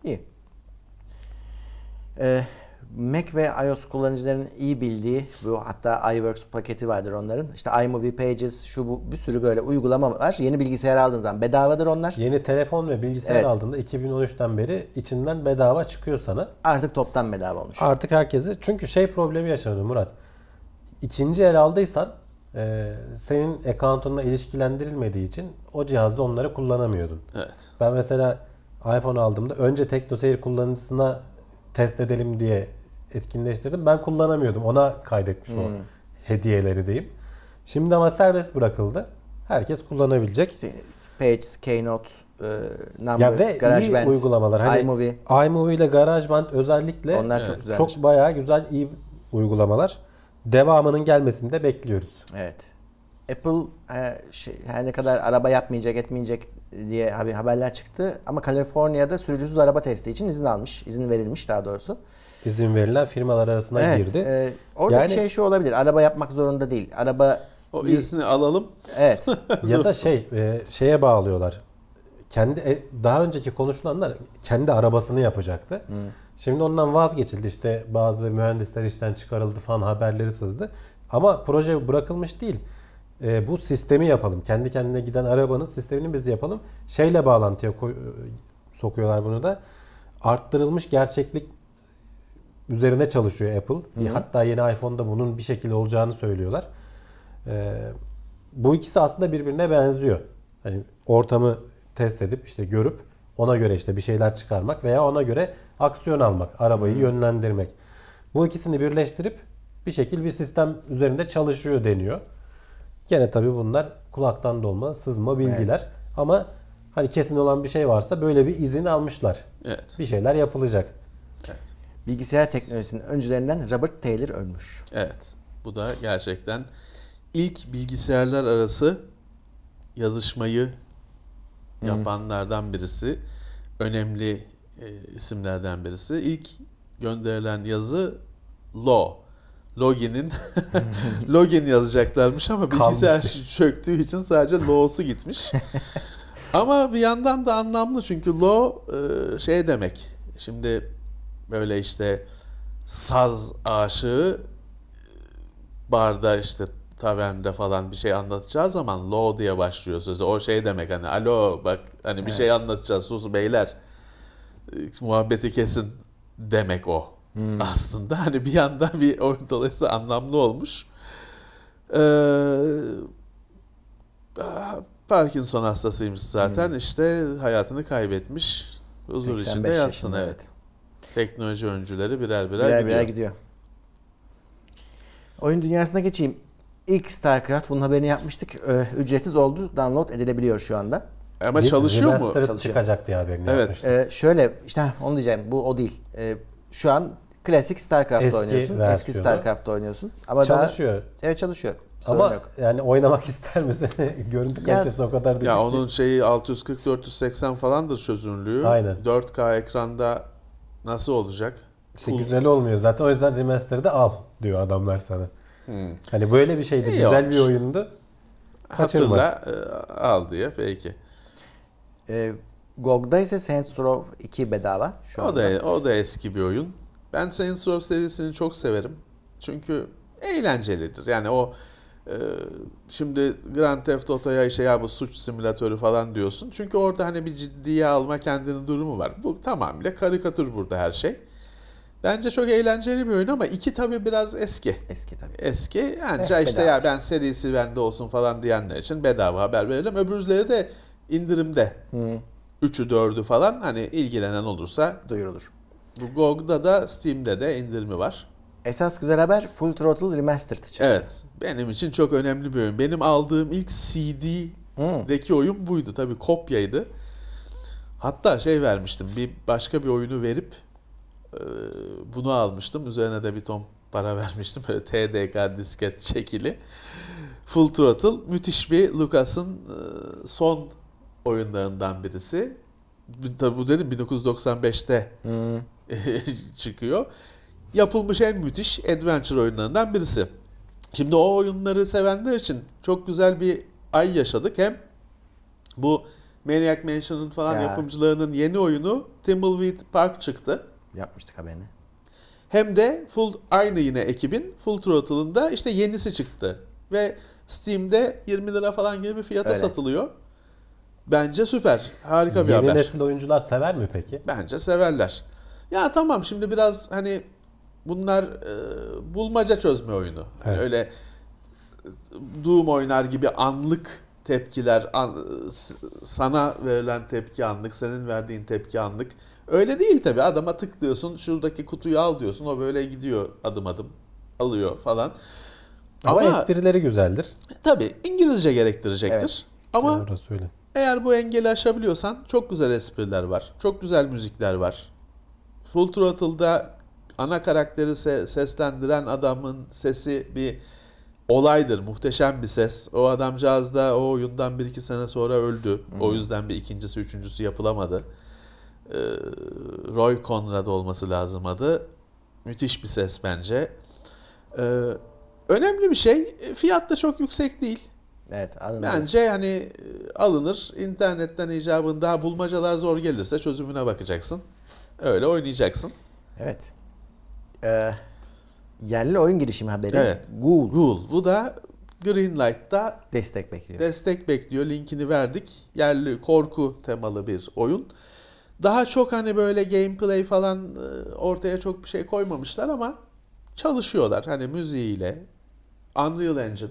İyi. Ee, Mac ve iOS kullanıcıların iyi bildiği bu hatta iWorks paketi vardır onların. İşte iMovie Pages şu bu bir sürü böyle uygulama var. Yeni bilgisayar aldığın zaman bedavadır onlar. Yeni telefon ve bilgisayar evet. aldığında 2013'ten beri içinden bedava çıkıyor sana. Artık toptan bedava olmuş. Artık herkesi çünkü şey problemi yaşanıyor Murat ikinci el aldıysan e, senin account'unla ilişkilendirilmediği için o cihazda onları kullanamıyordun. Evet. Ben mesela iPhone aldığımda önce TeknoSeyir kullanıcısına test edelim diye etkinleştirdim. Ben kullanamıyordum. Ona kaydetmiş hmm. o hediyeleri diyeyim. Şimdi ama serbest bırakıldı. Herkes kullanabilecek. Şey, Pages, Keynote, e, Numbers, ya ve GarageBand, iyi uygulamalar. Hani iMovie. iMovie ile GarageBand özellikle Onlar çok, evet. çok bayağı güzel iyi uygulamalar devamının gelmesini de bekliyoruz. Evet. Apple e, şey, her ne kadar araba yapmayacak etmeyecek diye haberler çıktı ama Kaliforniya'da sürücüsüz araba testi için izin almış. izin verilmiş daha doğrusu. İzin verilen firmalar arasına evet, girdi. E, oradaki yani, şey şu olabilir. Araba yapmak zorunda değil. Araba o izni alalım. Evet. [LAUGHS] ya da şey e, şeye bağlıyorlar. Kendi e, daha önceki konuşulanlar kendi arabasını yapacaktı. Hmm. Şimdi ondan vazgeçildi işte bazı mühendisler işten çıkarıldı falan haberleri sızdı. Ama proje bırakılmış değil. E, bu sistemi yapalım. Kendi kendine giden arabanın sistemini biz de yapalım. Şeyle bağlantıya koy, e, sokuyorlar bunu da. Arttırılmış gerçeklik üzerine çalışıyor Apple. Hı-hı. Hatta yeni iPhone'da bunun bir şekilde olacağını söylüyorlar. E, bu ikisi aslında birbirine benziyor. Hani ortamı test edip işte görüp ona göre işte bir şeyler çıkarmak veya ona göre aksiyon almak, arabayı yönlendirmek. Bu ikisini birleştirip bir şekil bir sistem üzerinde çalışıyor deniyor. Gene tabii bunlar kulaktan dolma, sızma bilgiler. Evet. Ama hani kesin olan bir şey varsa böyle bir izin almışlar. Evet. Bir şeyler yapılacak. Evet. Bilgisayar teknolojisinin öncülerinden Robert Taylor ölmüş. Evet. Bu da gerçekten ilk bilgisayarlar arası yazışmayı yapanlardan birisi. Önemli e, isimlerden birisi. İlk gönderilen yazı Lo. Login'in hmm. [LAUGHS] Login yazacaklarmış ama bilgisayar şey çöktüğü için sadece Lo'su gitmiş. [LAUGHS] ama bir yandan da anlamlı çünkü Lo e, şey demek. Şimdi böyle işte saz aşığı e, barda işte tavernde falan bir şey anlatacağı zaman lo diye başlıyor sözü. O şey demek hani alo bak hani bir şey evet. şey anlatacağız sus beyler muhabbeti kesin demek o. Hmm. Aslında hani bir yanda bir oyun dolayısıyla anlamlı olmuş. Ee, Parkinson hastasıymış zaten. Hmm. İşte hayatını kaybetmiş. Huzur içinde yatsın evet. evet. Teknoloji öncüleri birer birer, birer gidiyor. Birer gidiyor. Oyun dünyasına geçeyim. İlk StarCraft bunun haberini yapmıştık. Ee, ücretsiz oldu. Download edilebiliyor şu anda. Ama Biz çalışıyor mu? çıkacak diye haberini evet. Ee, şöyle işte onu diyeceğim bu o değil. Ee, şu an klasik StarCraft Eski oynuyorsun. Versiyonu. Eski StarCraft oynuyorsun. Ama çalışıyor. Daha, evet çalışıyor. Sorun Ama yok. yani oynamak [LAUGHS] ister misin? [LAUGHS] Görüntü kalitesi ya, o kadar değil. Ya ki. onun şeyi 640 480 falandır çözünürlüğü. Aynen. 4K ekranda nasıl olacak? İşte güzel olmuyor zaten. O yüzden remaster'da al diyor adamlar sana. Hmm. Hani böyle bir şeydi. İyi güzel olmuş. bir oyundu. Kaçırma. Hatırla e, al diye belki. E, ee, GOG'da ise Saints Row 2 bedava şu anda. O da, o da eski bir oyun. Ben Saints Row serisini çok severim. Çünkü eğlencelidir. Yani o e, şimdi Grand Theft Auto'ya işte ya bu suç simülatörü falan diyorsun. Çünkü orada hani bir ciddiye alma kendini durumu var. Bu tamamıyla karikatür burada her şey. Bence çok eğlenceli bir oyun ama iki tabi biraz eski. Eski tabi. Eski. Anca eh, işte ya ben serisi bende olsun falan diyenler için bedava haber verelim. Öbürleri de indirimde. Hı. 3'ü 4'ü falan hani ilgilenen olursa duyurulur. Bu GOG'da da Steam'de de indirimi var. Esas güzel haber Full Throttle Remastered çıktı. Evet. Benim için çok önemli bir oyun. Benim aldığım ilk CD'deki hmm. oyun buydu. Tabii kopyaydı. Hatta şey vermiştim. Bir başka bir oyunu verip e, bunu almıştım. Üzerine de bir ton para [LAUGHS] vermiştim. Böyle TDK disket çekili. Full Throttle müthiş bir Lucas'ın e, son oyunlarından birisi. Tabi bu dedim 1995'te hmm. [LAUGHS] çıkıyor. Yapılmış en müthiş adventure oyunlarından birisi. Şimdi o oyunları sevenler için çok güzel bir ay yaşadık. Hem bu Maniac Mansion'ın falan ya. yapımcılarının yeni oyunu Timbleweed Park çıktı. Yapmıştık haberini. Hem de full aynı yine ekibin Full Throttle'ın da işte yenisi çıktı. Ve Steam'de 20 lira falan gibi bir fiyata Öyle. satılıyor. Bence süper. Harika Yeni bir haber. Yeni nesil oyuncular sever mi peki? Bence severler. Ya tamam şimdi biraz hani bunlar e, bulmaca çözme oyunu. Evet. Yani öyle Doom oynar gibi anlık tepkiler, an, sana verilen tepki anlık, senin verdiğin tepki anlık. Öyle değil tabii. Adama tıklıyorsun, şuradaki kutuyu al diyorsun. O böyle gidiyor adım adım alıyor falan. Ama, Ama esprileri güzeldir. Tabii İngilizce gerektirecektir. Evet. Ama öyle. Eğer bu engeli aşabiliyorsan çok güzel espriler var. Çok güzel müzikler var. Full Throttle'da ana karakteri se- seslendiren adamın sesi bir olaydır. Muhteşem bir ses. O adamcağız da o oyundan bir iki sene sonra öldü. Hmm. O yüzden bir ikincisi, üçüncüsü yapılamadı. Ee, Roy Conrad olması lazım adı. Müthiş bir ses bence. Ee, önemli bir şey. Fiyat da çok yüksek değil. Evet, alınır. Bence hani alınır. İnternetten daha bulmacalar zor gelirse çözümüne bakacaksın. Öyle oynayacaksın. Evet. Ee, yerli oyun girişimi haberi. Evet. Google. Google. Bu da Greenlight'ta destek bekliyor. Destek bekliyor. Linkini verdik. Yerli korku temalı bir oyun. Daha çok hani böyle gameplay falan e, ortaya çok bir şey koymamışlar ama çalışıyorlar. Hani müziğiyle Unreal Engine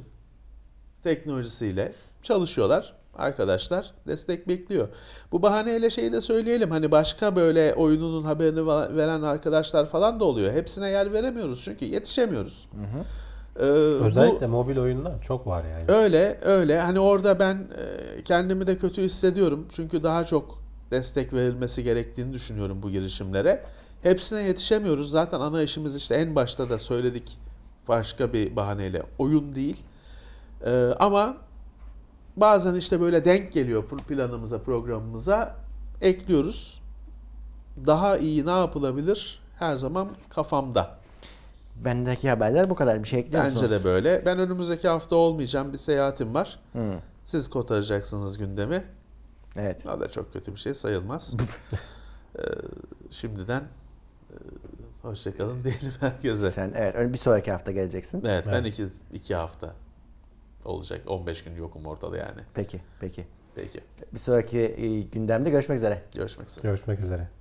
teknolojisiyle çalışıyorlar. Arkadaşlar destek bekliyor. Bu bahaneyle şeyi de söyleyelim. Hani başka böyle oyununun haberini veren arkadaşlar falan da oluyor. Hepsine yer veremiyoruz çünkü yetişemiyoruz. Hı hı. Ee, Özellikle bu, mobil oyunlar çok var yani. Öyle öyle. Hani orada ben e, kendimi de kötü hissediyorum. Çünkü daha çok destek verilmesi gerektiğini düşünüyorum bu girişimlere. Hepsine yetişemiyoruz. Zaten ana işimiz işte en başta da söyledik başka bir bahaneyle oyun değil. Ee, ama bazen işte böyle denk geliyor planımıza, programımıza ekliyoruz. Daha iyi ne yapılabilir? Her zaman kafamda. Bendeki haberler bu kadar bir şey ekliyor Bence de böyle. Ben önümüzdeki hafta olmayacağım. Bir seyahatim var. Hmm. Siz kotaracaksınız gündemi. Evet. O da çok kötü bir şey sayılmaz. [LAUGHS] ee, şimdiden e, hoşçakalın [LAUGHS] diyelim herkese. Sen evet bir sonraki hafta geleceksin. Evet, evet. ben iki, iki hafta olacak. 15 gün yokum ortada yani. Peki, peki. Peki. Bir sonraki e, gündemde görüşmek üzere. Görüşmek üzere. Görüşmek üzere.